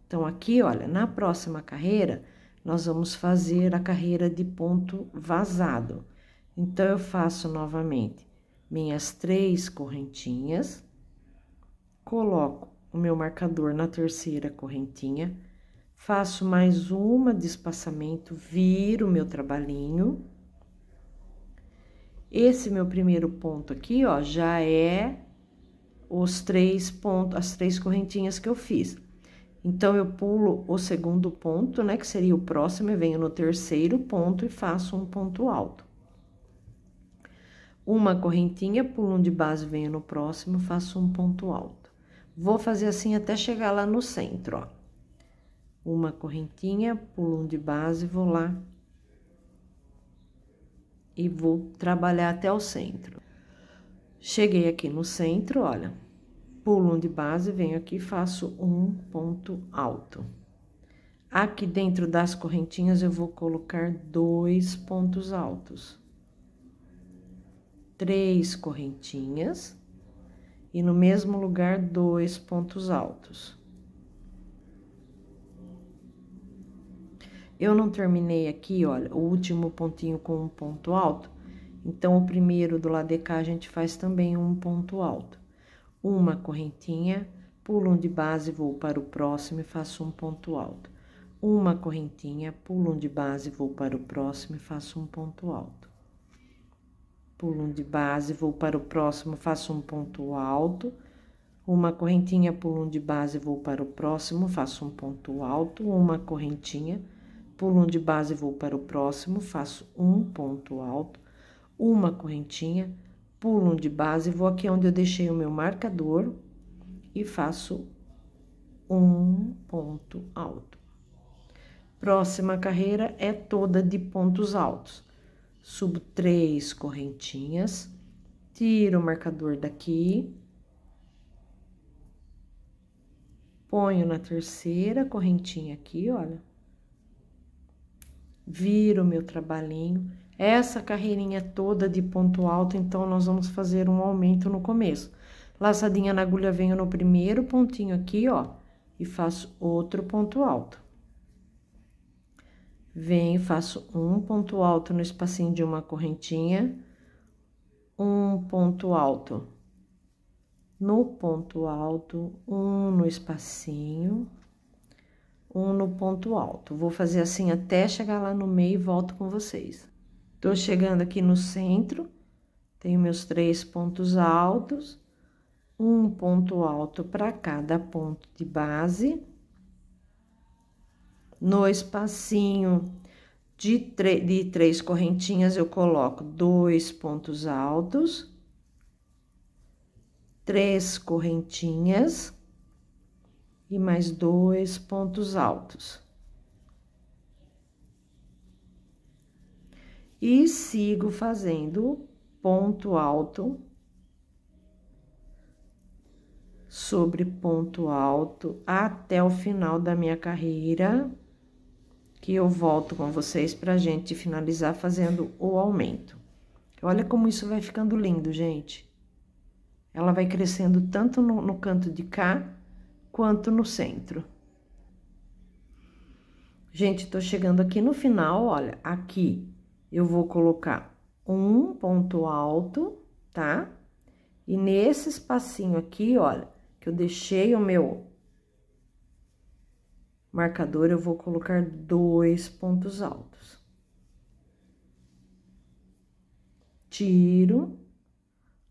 Então, aqui, olha, na próxima carreira, nós vamos fazer a carreira de ponto vazado. Então, eu faço novamente minhas três correntinhas, coloco o meu marcador na terceira correntinha, faço mais uma de espaçamento, viro meu trabalhinho. Esse meu primeiro ponto aqui, ó, já é os três pontos, as três correntinhas que eu fiz. Então, eu pulo o segundo ponto, né, que seria o próximo, e venho no terceiro ponto e faço um ponto alto. Uma correntinha, pulo um de base, venho no próximo, faço um ponto alto. Vou fazer assim até chegar lá no centro, ó uma correntinha, pulo um de base, vou lá e vou trabalhar até o centro. Cheguei aqui no centro, olha, pulo um de base, venho aqui faço um ponto alto. Aqui dentro das correntinhas, eu vou colocar dois pontos altos. Três correntinhas e no mesmo lugar, dois pontos altos. Eu não terminei aqui, olha, o último pontinho com um ponto alto. Então, o primeiro do lado de cá, a gente faz também um ponto alto. Uma correntinha, pulo um de base, vou para o próximo e faço um ponto alto. Uma correntinha, pulo um de base, vou para o próximo e faço um ponto alto. Pulo um de base, vou para o próximo, faço um ponto alto. Uma correntinha, pulo um de base, vou para o próximo, faço um ponto alto. Uma correntinha Pulo um de base e vou para o próximo, faço um ponto alto, uma correntinha, pulo um de base, vou aqui onde eu deixei o meu marcador e faço um ponto alto. Próxima carreira é toda de pontos altos. Subo três correntinhas, tiro o marcador daqui, ponho na terceira correntinha aqui, olha vir o meu trabalhinho. Essa carreirinha é toda de ponto alto, então nós vamos fazer um aumento no começo. Laçadinha na agulha, venho no primeiro pontinho aqui, ó, e faço outro ponto alto. Venho, faço um ponto alto no espacinho de uma correntinha, um ponto alto no ponto alto, um no espacinho, um no ponto alto. Vou fazer assim até chegar lá no meio e volto com vocês. Tô chegando aqui no centro, tenho meus três pontos altos, um ponto alto para cada ponto de base. No espacinho de, de três correntinhas, eu coloco dois pontos altos, três correntinhas e mais dois pontos altos. E sigo fazendo ponto alto sobre ponto alto até o final da minha carreira, que eu volto com vocês pra gente finalizar fazendo o aumento. Olha como isso vai ficando lindo, gente. Ela vai crescendo tanto no, no canto de cá quanto no centro. Gente, tô chegando aqui no final, olha, aqui eu vou colocar um ponto alto, tá? E nesse espacinho aqui, olha, que eu deixei o meu marcador, eu vou colocar dois pontos altos. Tiro,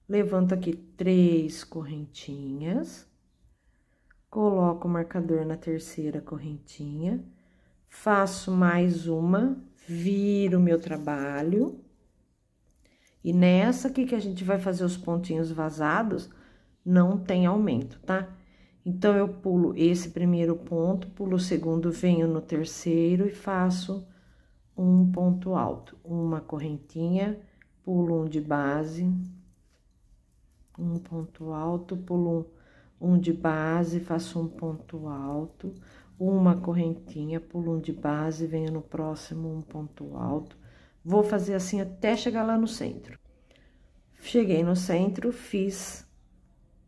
levanto aqui três correntinhas coloco o marcador na terceira correntinha, faço mais uma, viro o meu trabalho. E nessa aqui que a gente vai fazer os pontinhos vazados, não tem aumento, tá? Então, eu pulo esse primeiro ponto, pulo o segundo, venho no terceiro e faço um ponto alto. Uma correntinha, pulo um de base, um ponto alto, pulo um um de base, faço um ponto alto, uma correntinha, pulo um de base, venho no próximo um ponto alto. Vou fazer assim até chegar lá no centro. Cheguei no centro, fiz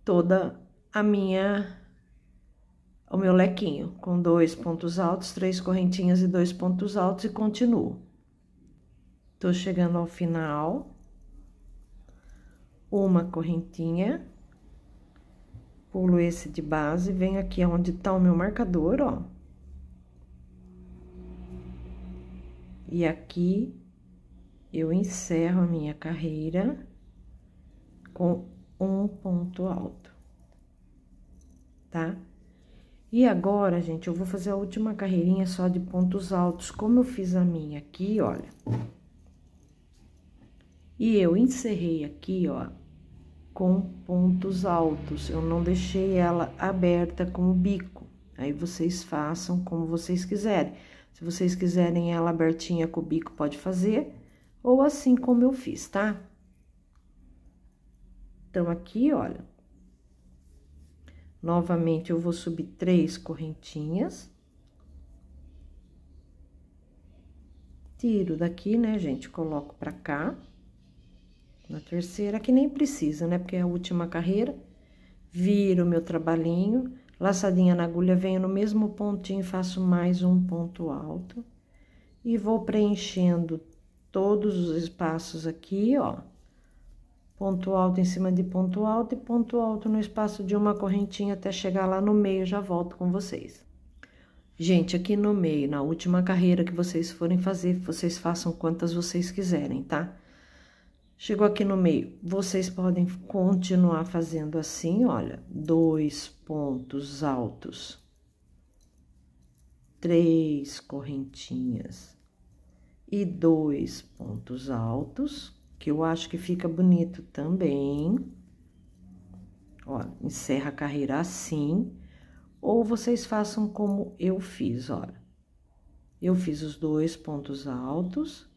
toda a minha o meu lequinho com dois pontos altos, três correntinhas e dois pontos altos e continuo. Tô chegando ao final. Uma correntinha pulo esse de base, venho aqui onde tá o meu marcador, ó. E aqui eu encerro a minha carreira com um ponto alto, tá? E agora, gente, eu vou fazer a última carreirinha só de pontos altos, como eu fiz a minha aqui, olha. E eu encerrei aqui, ó, com pontos altos. Eu não deixei ela aberta com o bico. Aí vocês façam como vocês quiserem. Se vocês quiserem ela abertinha com o bico, pode fazer. Ou assim como eu fiz, tá? Então, aqui, olha. Novamente, eu vou subir três correntinhas. Tiro daqui, né, gente? Coloco pra cá. Na terceira, que nem precisa, né? Porque é a última carreira. Viro meu trabalhinho, laçadinha na agulha, venho no mesmo pontinho, faço mais um ponto alto. E vou preenchendo todos os espaços aqui, ó. Ponto alto em cima de ponto alto e ponto alto no espaço de uma correntinha até chegar lá no meio, já volto com vocês. Gente, aqui no meio, na última carreira que vocês forem fazer, vocês façam quantas vocês quiserem, tá? Chegou aqui no meio, vocês podem continuar fazendo assim, olha, dois pontos altos, três correntinhas e dois pontos altos, que eu acho que fica bonito também. Ó, encerra a carreira assim, ou vocês façam como eu fiz, olha. Eu fiz os dois pontos altos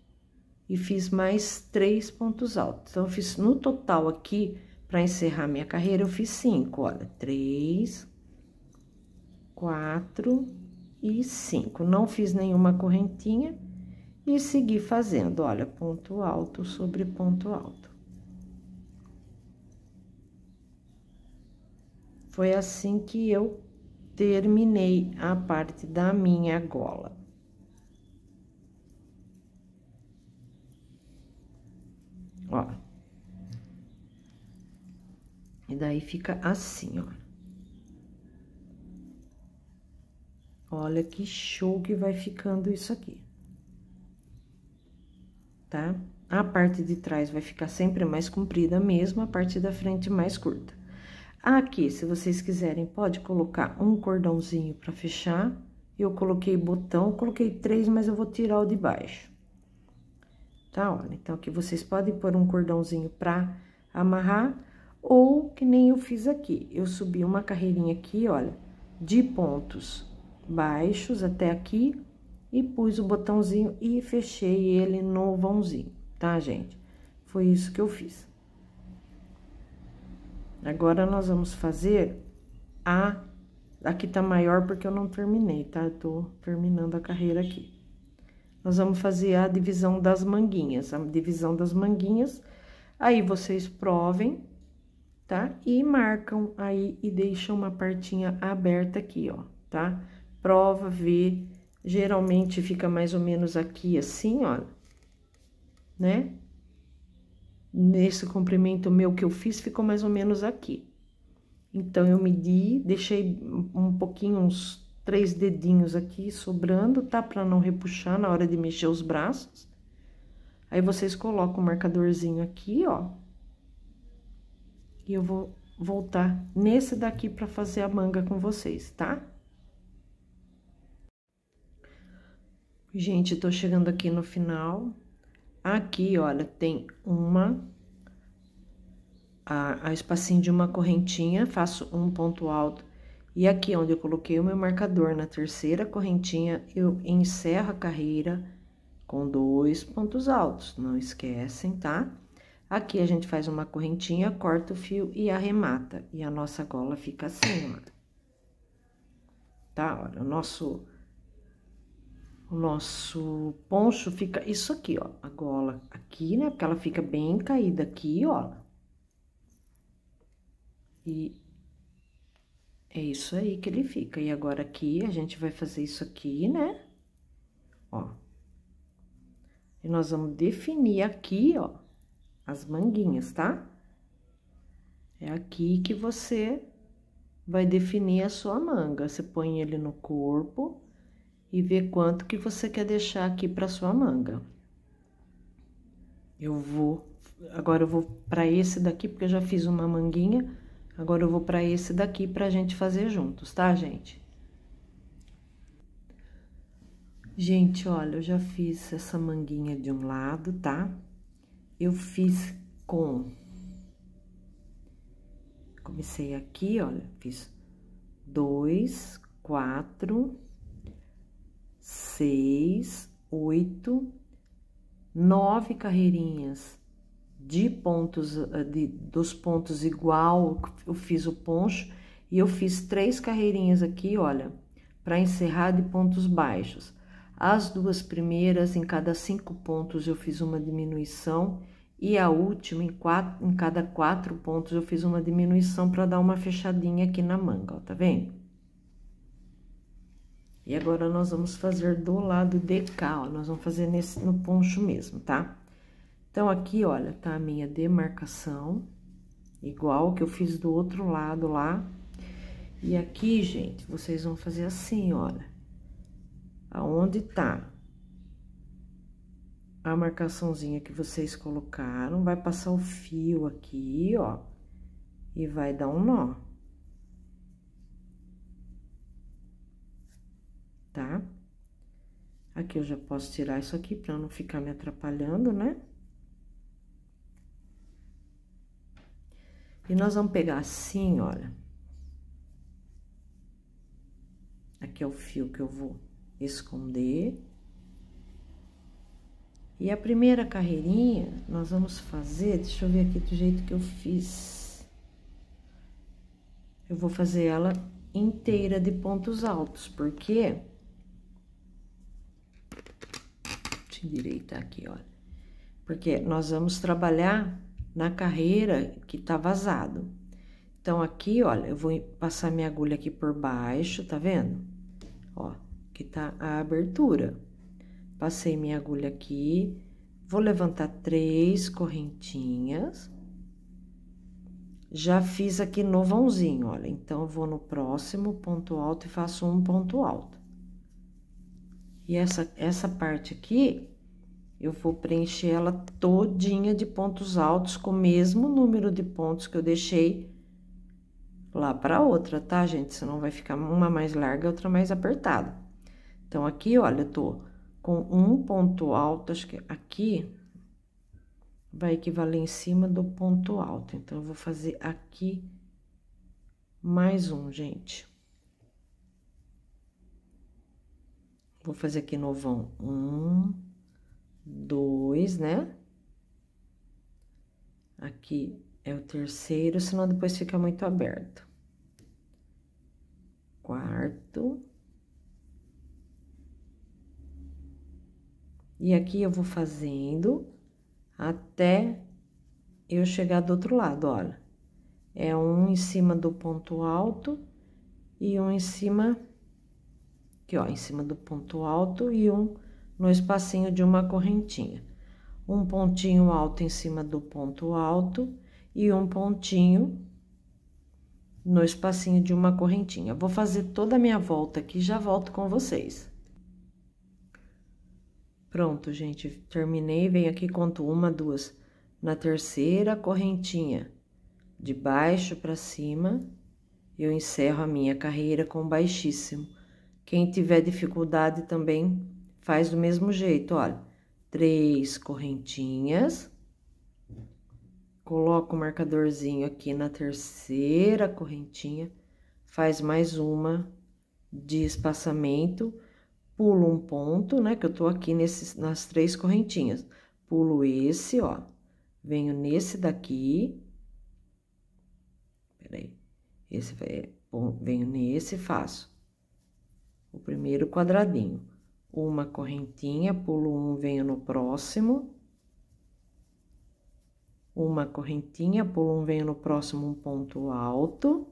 e fiz mais três pontos altos. Então, eu fiz no total aqui, para encerrar minha carreira, eu fiz cinco, olha, três, quatro e cinco. Não fiz nenhuma correntinha e segui fazendo, olha, ponto alto sobre ponto alto. Foi assim que eu terminei a parte da minha gola. ó. E daí fica assim, ó. Olha que show que vai ficando isso aqui. Tá? A parte de trás vai ficar sempre mais comprida mesmo, a parte da frente mais curta. Aqui, se vocês quiserem, pode colocar um cordãozinho para fechar. Eu coloquei botão, coloquei três, mas eu vou tirar o de baixo tá? Olha, então aqui vocês podem pôr um cordãozinho pra amarrar, ou que nem eu fiz aqui. Eu subi uma carreirinha aqui, olha, de pontos baixos até aqui, e pus o botãozinho e fechei ele no vãozinho, tá, gente? Foi isso que eu fiz. Agora, nós vamos fazer a... Aqui tá maior porque eu não terminei, tá? Eu tô terminando a carreira aqui. Nós vamos fazer a divisão das manguinhas, a divisão das manguinhas. Aí, vocês provem, tá? E marcam aí e deixam uma partinha aberta aqui, ó, tá? Prova, vê, geralmente fica mais ou menos aqui assim, ó, né? Nesse comprimento meu que eu fiz, ficou mais ou menos aqui. Então, eu medi, deixei um pouquinho, uns três dedinhos aqui sobrando, tá? Pra não repuxar na hora de mexer os braços. Aí, vocês colocam o marcadorzinho aqui, ó. E eu vou voltar nesse daqui pra fazer a manga com vocês, tá? Gente, tô chegando aqui no final. Aqui, olha, tem uma, a, a espacinho de uma correntinha, faço um ponto alto e aqui é onde eu coloquei o meu marcador na terceira correntinha, eu encerro a carreira com dois pontos altos, não esquecem, tá? Aqui a gente faz uma correntinha, corta o fio e arremata, e a nossa gola fica assim, ó. Tá? Olha, o nosso o nosso poncho fica isso aqui, ó, a gola aqui, né? Porque ela fica bem caída aqui, ó. E é isso aí que ele fica. E agora aqui, a gente vai fazer isso aqui, né? Ó. E nós vamos definir aqui, ó, as manguinhas, tá? É aqui que você vai definir a sua manga. Você põe ele no corpo e vê quanto que você quer deixar aqui para sua manga. Eu vou... Agora eu vou para esse daqui, porque eu já fiz uma manguinha Agora eu vou para esse daqui para a gente fazer juntos, tá, gente? Gente, olha, eu já fiz essa manguinha de um lado, tá? Eu fiz com... Comecei aqui, olha, fiz dois, quatro, seis, oito, nove carreirinhas de pontos, eh, de, dos pontos igual, eu fiz o poncho e eu fiz três carreirinhas aqui, olha, para encerrar de pontos baixos. As duas primeiras, em cada cinco pontos, eu fiz uma diminuição e a última, em, quatro, em cada quatro pontos, eu fiz uma diminuição para dar uma fechadinha aqui na manga, ó, tá vendo? E agora, nós vamos fazer do lado de cá, ó, nós vamos fazer nesse, no poncho mesmo, tá? Então, aqui, olha, tá a minha demarcação, igual que eu fiz do outro lado lá. E aqui, gente, vocês vão fazer assim, olha. Aonde tá a marcaçãozinha que vocês colocaram, vai passar o fio aqui, ó, e vai dar um nó. Tá? Aqui eu já posso tirar isso aqui pra não ficar me atrapalhando, né? E nós vamos pegar assim, olha. Aqui é o fio que eu vou esconder. E a primeira carreirinha, nós vamos fazer, deixa eu ver aqui do jeito que eu fiz. Eu vou fazer ela inteira de pontos altos, porque... Deixa eu endireitar aqui, olha. Porque nós vamos trabalhar na carreira que tá vazado. Então, aqui, olha, eu vou passar minha agulha aqui por baixo, tá vendo? Ó, que tá a abertura. Passei minha agulha aqui, vou levantar três correntinhas. Já fiz aqui no vãozinho, olha, então eu vou no próximo ponto alto e faço um ponto alto. E essa, essa parte aqui, eu vou preencher ela todinha de pontos altos com o mesmo número de pontos que eu deixei lá para outra, tá, gente? Senão vai ficar uma mais larga, outra mais apertada. Então, aqui, olha, eu tô com um ponto alto, acho que aqui vai equivaler em cima do ponto alto. Então, eu vou fazer aqui mais um, gente. Vou fazer aqui no vão um dois, né? Aqui é o terceiro, senão depois fica muito aberto. Quarto. E aqui eu vou fazendo até eu chegar do outro lado, olha. É um em cima do ponto alto e um em cima... Aqui, ó, em cima do ponto alto e um no espacinho de uma correntinha. Um pontinho alto em cima do ponto alto e um pontinho no espacinho de uma correntinha. Vou fazer toda a minha volta aqui, já volto com vocês. Pronto, gente, terminei, venho aqui, conto uma, duas, na terceira correntinha, de baixo para cima, eu encerro a minha carreira com baixíssimo. Quem tiver dificuldade também Faz do mesmo jeito, olha. Três correntinhas. Coloca o marcadorzinho aqui na terceira correntinha. Faz mais uma de espaçamento. Pulo um ponto, né? Que eu tô aqui nesses, nas três correntinhas. Pulo esse, ó. Venho nesse daqui. Peraí. Esse, é, venho nesse e faço o primeiro quadradinho uma correntinha, pulo um, venho no próximo, uma correntinha, pulo um, venho no próximo, um ponto alto,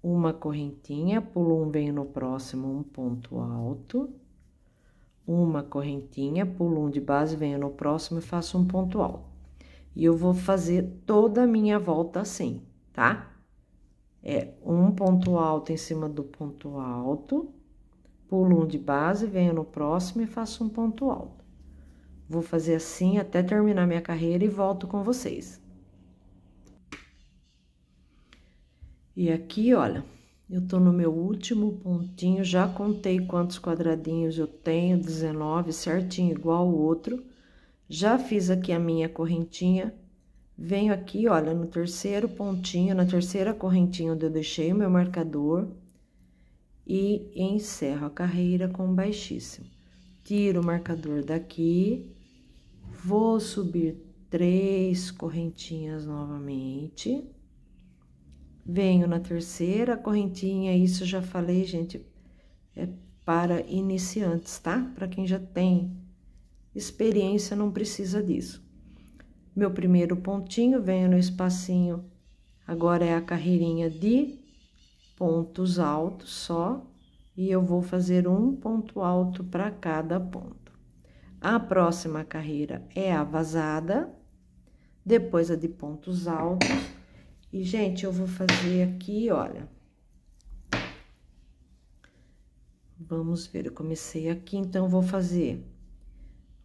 uma correntinha, pulo um, venho no próximo, um ponto alto, uma correntinha, pulo um de base, venho no próximo e faço um ponto alto. E eu vou fazer toda a minha volta assim, tá? É um ponto alto em cima do ponto alto, Pulo um de base, venho no próximo e faço um ponto alto. Vou fazer assim até terminar minha carreira e volto com vocês. E aqui, olha, eu tô no meu último pontinho, já contei quantos quadradinhos eu tenho, 19, certinho, igual o outro. Já fiz aqui a minha correntinha, venho aqui, olha, no terceiro pontinho, na terceira correntinha onde eu deixei o meu marcador, e encerro a carreira com baixíssimo. Tiro o marcador daqui, vou subir três correntinhas novamente. Venho na terceira correntinha, isso já falei, gente, é para iniciantes, tá? Para quem já tem experiência, não precisa disso. Meu primeiro pontinho, venho no espacinho, agora é a carreirinha de pontos altos só, e eu vou fazer um ponto alto para cada ponto. A próxima carreira é a vazada, depois a de pontos altos. E, gente, eu vou fazer aqui, olha. Vamos ver, eu comecei aqui, então vou fazer...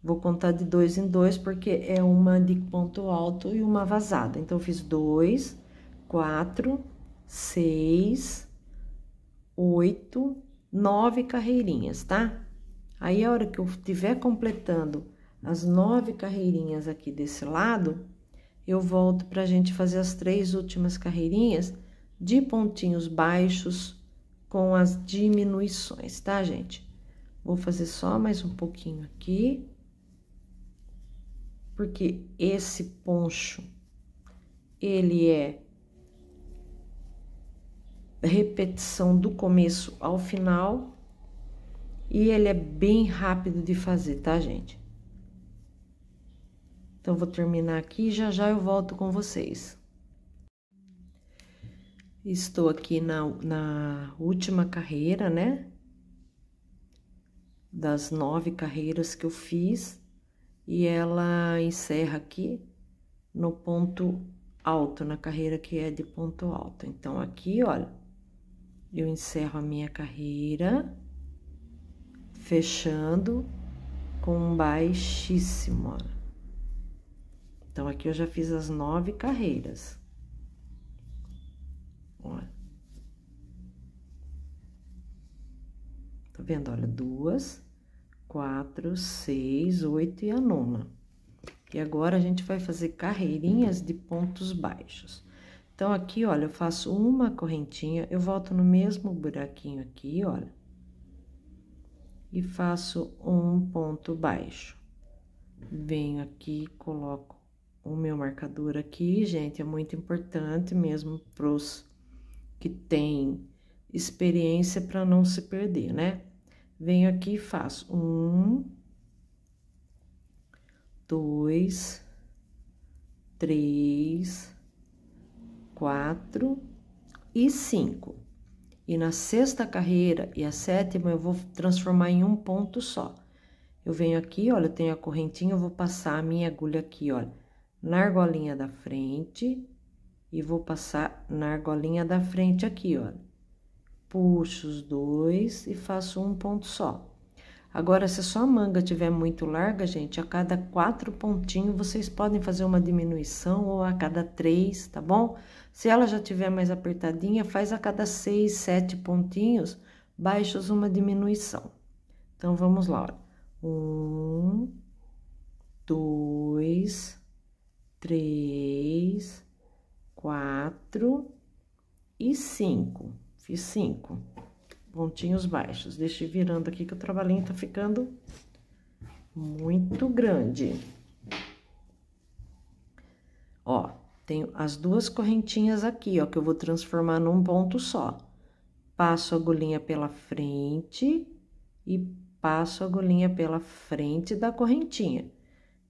Vou contar de dois em dois, porque é uma de ponto alto e uma vazada. Então, eu fiz dois, quatro, seis, oito, nove carreirinhas, tá? Aí, a hora que eu estiver completando as nove carreirinhas aqui desse lado, eu volto para a gente fazer as três últimas carreirinhas de pontinhos baixos com as diminuições, tá, gente? Vou fazer só mais um pouquinho aqui, porque esse poncho, ele é repetição do começo ao final. E ele é bem rápido de fazer, tá, gente? Então, vou terminar aqui e já já eu volto com vocês. Estou aqui na, na última carreira, né? Das nove carreiras que eu fiz. E ela encerra aqui no ponto alto, na carreira que é de ponto alto. Então, aqui, olha, eu encerro a minha carreira, fechando com um baixíssimo. Então, aqui eu já fiz as nove carreiras. Olha. Tá vendo? Olha, duas, quatro, seis, oito e a nona. E agora, a gente vai fazer carreirinhas de pontos baixos. Então, aqui, olha, eu faço uma correntinha, eu volto no mesmo buraquinho aqui, olha. E faço um ponto baixo. Venho aqui, coloco o meu marcador aqui, gente, é muito importante mesmo pros que têm experiência para não se perder, né? Venho aqui e faço um, dois, três quatro e cinco. E na sexta carreira e a sétima eu vou transformar em um ponto só. Eu venho aqui, olha, eu tenho a correntinha, eu vou passar a minha agulha aqui, olha. Na argolinha da frente e vou passar na argolinha da frente aqui, olha. Puxo os dois e faço um ponto só. Agora, se a sua manga tiver muito larga, gente, a cada quatro pontinhos vocês podem fazer uma diminuição ou a cada três, tá bom? Se ela já tiver mais apertadinha, faz a cada seis, sete pontinhos baixos uma diminuição. Então, vamos lá, olha. Um, dois, três, quatro e cinco. Fiz cinco pontinhos baixos. Deixe virando aqui que o trabalhinho tá ficando muito grande. Ó, tenho as duas correntinhas aqui, ó, que eu vou transformar num ponto só. Passo a agulhinha pela frente e passo a agulhinha pela frente da correntinha.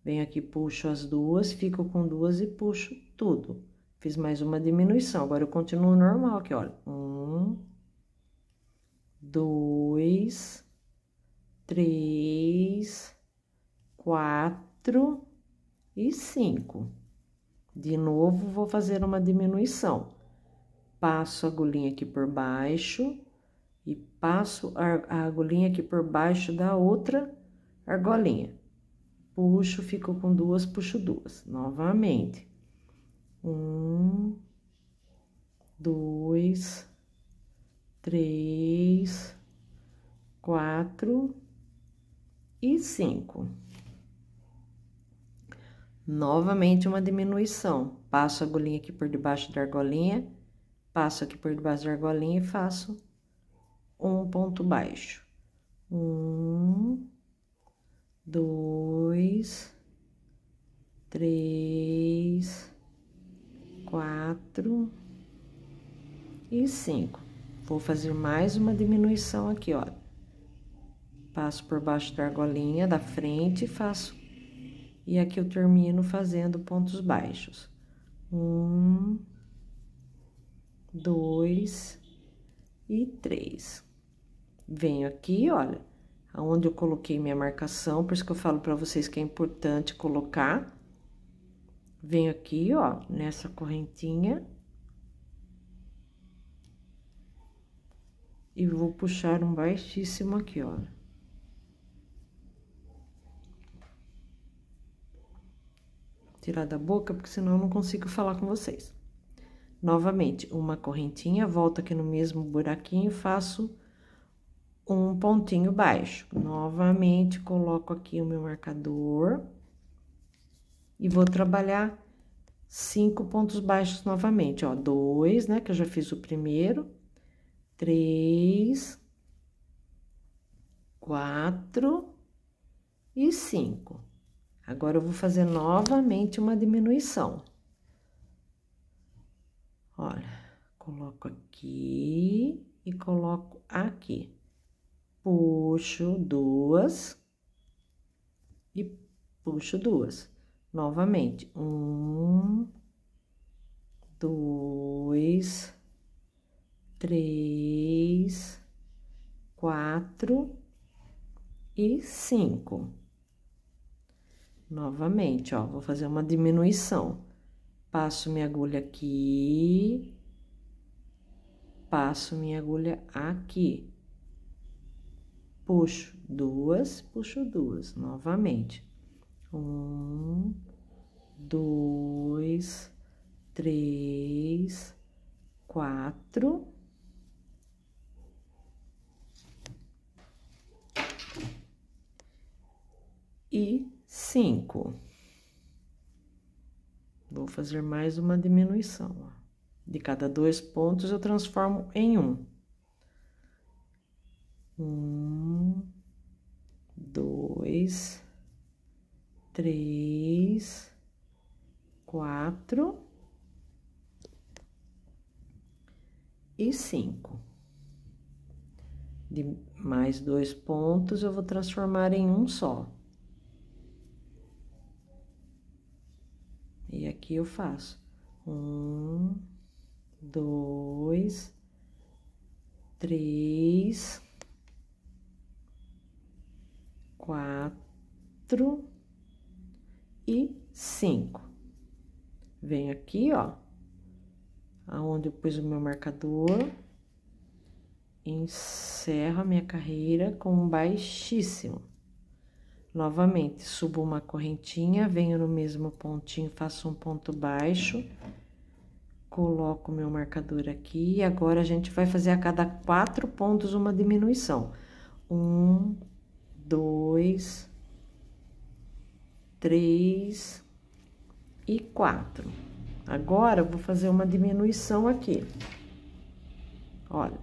Venho aqui, puxo as duas, fico com duas e puxo tudo. Fiz mais uma diminuição, agora eu continuo normal aqui, olha. Um, dois, três, quatro e cinco. De novo, vou fazer uma diminuição. Passo a agulhinha aqui por baixo e passo a agulhinha aqui por baixo da outra argolinha. Puxo, fico com duas, puxo duas. Novamente. Um, dois, três, quatro e cinco. Novamente uma diminuição. Passo a agulhinha aqui por debaixo da argolinha, passo aqui por debaixo da argolinha e faço um ponto baixo. Um, dois, três, quatro e cinco. Vou fazer mais uma diminuição aqui, ó. Passo por baixo da argolinha da frente e faço... E aqui eu termino fazendo pontos baixos. Um, dois e três. Venho aqui, olha, aonde eu coloquei minha marcação, por isso que eu falo para vocês que é importante colocar. Venho aqui, ó, nessa correntinha e vou puxar um baixíssimo aqui, ó. Tirar da boca, porque senão eu não consigo falar com vocês. Novamente, uma correntinha, volto aqui no mesmo buraquinho, faço um pontinho baixo. Novamente, coloco aqui o meu marcador e vou trabalhar cinco pontos baixos novamente, ó. Dois, né, que eu já fiz o primeiro três, quatro e cinco. Agora, eu vou fazer novamente uma diminuição. Olha, coloco aqui e coloco aqui. Puxo duas e puxo duas. Novamente, um, dois, três, quatro e cinco. Novamente, ó, vou fazer uma diminuição. Passo minha agulha aqui, passo minha agulha aqui. Puxo duas, puxo duas, novamente. Um, dois, três, quatro 5. Vou fazer mais uma diminuição. De cada dois pontos, eu transformo em um. Um, dois, três, quatro e cinco. De mais dois pontos, eu vou transformar em um só. E aqui eu faço um, dois, três, quatro e cinco. Venho aqui, ó, aonde eu pus o meu marcador, encerro a minha carreira com um baixíssimo. Novamente, subo uma correntinha, venho no mesmo pontinho, faço um ponto baixo, coloco meu marcador aqui e agora a gente vai fazer a cada quatro pontos uma diminuição. Um, dois, três e quatro. Agora, eu vou fazer uma diminuição aqui. Olha,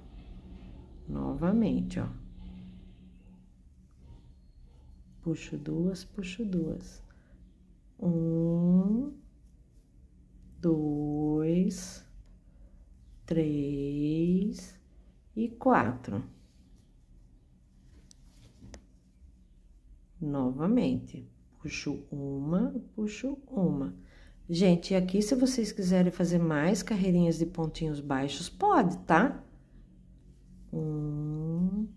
novamente, ó. puxo duas, puxo duas. Um, dois, três e quatro. Novamente, puxo uma, puxo uma. Gente, aqui se vocês quiserem fazer mais carreirinhas de pontinhos baixos, pode, tá? Um,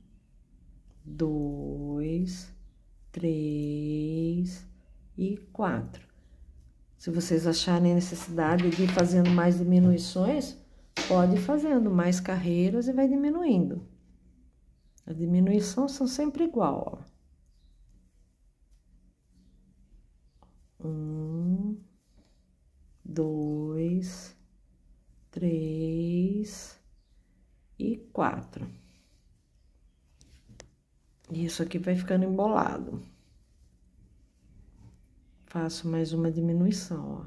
dois, três e quatro. Se vocês acharem necessidade de ir fazendo mais diminuições, pode ir fazendo mais carreiras e vai diminuindo. A diminuição são sempre igual, ó. Um, dois, três e quatro. isso aqui vai ficando embolado faço mais uma diminuição, ó.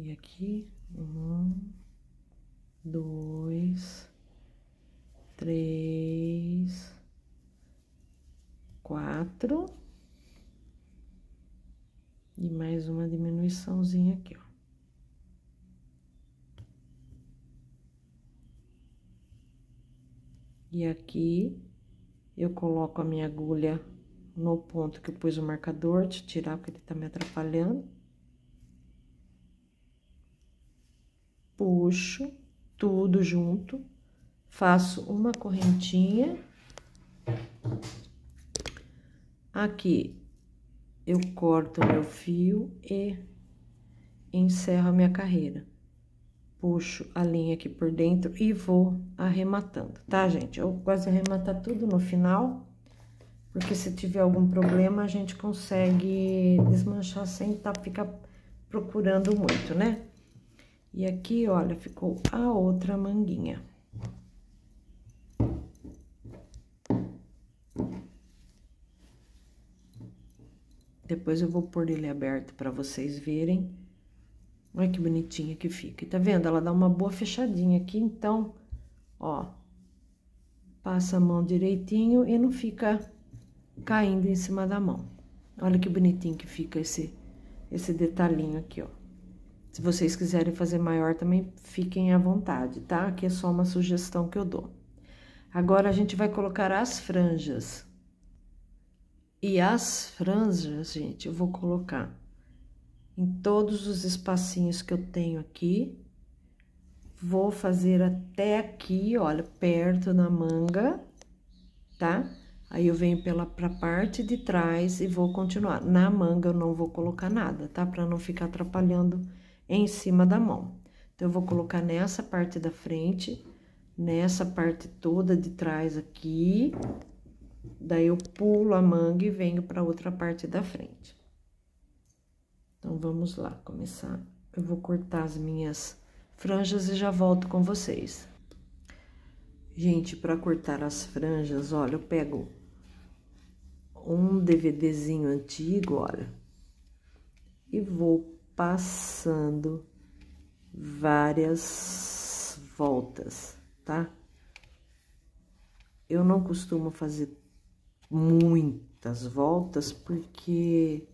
E aqui, um, dois, três, quatro. E mais uma diminuiçãozinha aqui, ó. E aqui, eu coloco a minha agulha no ponto que eu pus o marcador, de tirar porque ele tá me atrapalhando. Puxo tudo junto, faço uma correntinha. Aqui eu corto meu fio e encerro a minha carreira puxo a linha aqui por dentro e vou arrematando, tá, gente? Eu quase arrematar tudo no final, porque se tiver algum problema, a gente consegue desmanchar sem tá, ficar procurando muito, né? E aqui, olha, ficou a outra manguinha. Depois eu vou pôr ele aberto para vocês verem Olha que bonitinha que fica. E tá vendo? Ela dá uma boa fechadinha aqui, então, ó. Passa a mão direitinho e não fica caindo em cima da mão. Olha que bonitinho que fica esse, esse detalhinho aqui, ó. Se vocês quiserem fazer maior, também fiquem à vontade, tá? Aqui é só uma sugestão que eu dou. Agora, a gente vai colocar as franjas. E as franjas, gente, eu vou colocar em todos os espacinhos que eu tenho aqui. Vou fazer até aqui, olha, perto na manga, tá? Aí eu venho pela pra parte de trás e vou continuar. Na manga eu não vou colocar nada, tá? Pra não ficar atrapalhando em cima da mão. Então, eu vou colocar nessa parte da frente, nessa parte toda de trás aqui. Daí, eu pulo a manga e venho pra outra parte da frente. Então, vamos lá começar. Eu vou cortar as minhas franjas e já volto com vocês. Gente, para cortar as franjas, olha, eu pego um DVDzinho antigo, olha, e vou passando várias voltas, tá? Eu não costumo fazer muitas voltas porque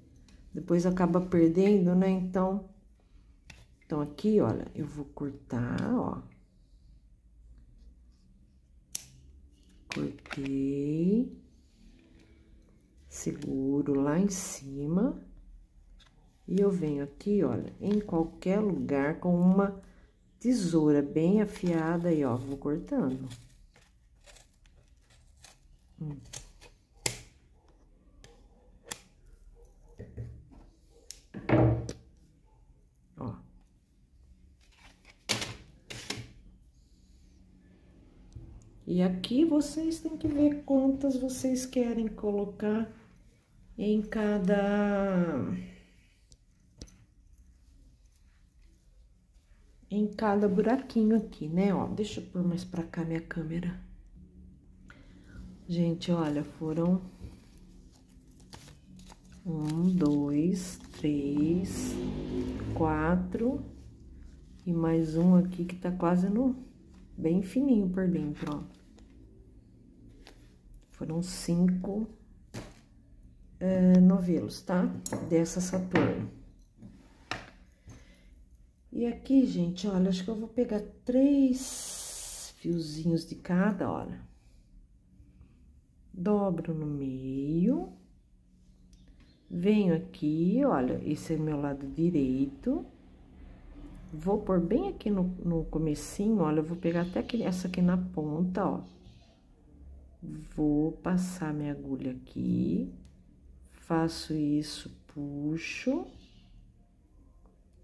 depois acaba perdendo, né? Então, então aqui, olha, eu vou cortar, ó. Cortei. Seguro lá em cima. E eu venho aqui, olha, em qualquer lugar com uma tesoura bem afiada e ó, vou cortando. Hum. E aqui vocês têm que ver quantas vocês querem colocar em cada... Em cada buraquinho aqui, né? Ó, deixa eu pôr mais pra cá minha câmera. Gente, olha, foram... Um, dois, três, quatro... E mais um aqui que tá quase no... Bem fininho por dentro, ó. Foram cinco uh, novelos, tá? Dessa Saturno. E aqui, gente, olha, acho que eu vou pegar três fiozinhos de cada, olha. Dobro no meio. Venho aqui, olha, esse é meu lado direito. Vou pôr bem aqui no, no comecinho, olha, eu vou pegar até aqui, essa aqui na ponta, ó vou passar minha agulha aqui, faço isso, puxo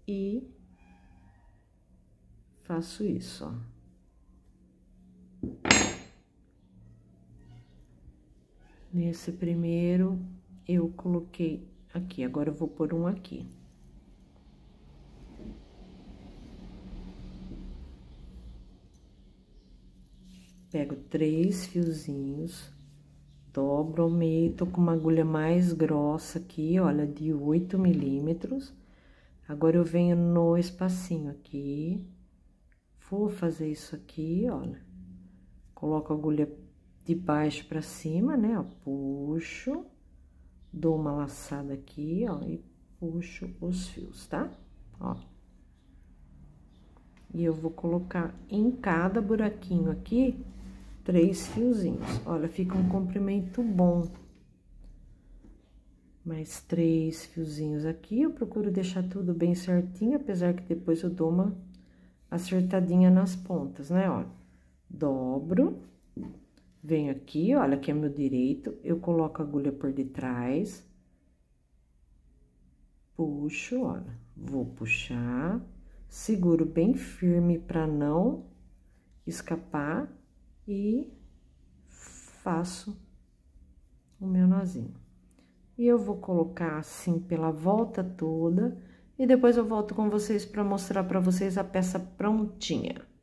e faço isso, ó. Nesse primeiro, eu coloquei aqui, agora eu vou pôr um aqui. pego três fiozinhos, dobro ao meio, tô com uma agulha mais grossa aqui, olha, de 8 milímetros. Agora, eu venho no espacinho aqui, vou fazer isso aqui, olha, coloco a agulha de baixo pra cima, né, ó, puxo, dou uma laçada aqui, ó, e puxo os fios, tá? Ó. E eu vou colocar em cada buraquinho aqui três fiozinhos. Olha, fica um comprimento bom. Mais três fiozinhos aqui, eu procuro deixar tudo bem certinho, apesar que depois eu dou uma acertadinha nas pontas, né? Ó, dobro, venho aqui, olha, que é meu direito, eu coloco a agulha por detrás, puxo, olha, vou puxar, seguro bem firme para não escapar e faço o meu nozinho. E eu vou colocar assim pela volta toda e depois eu volto com vocês para mostrar para vocês a peça prontinha.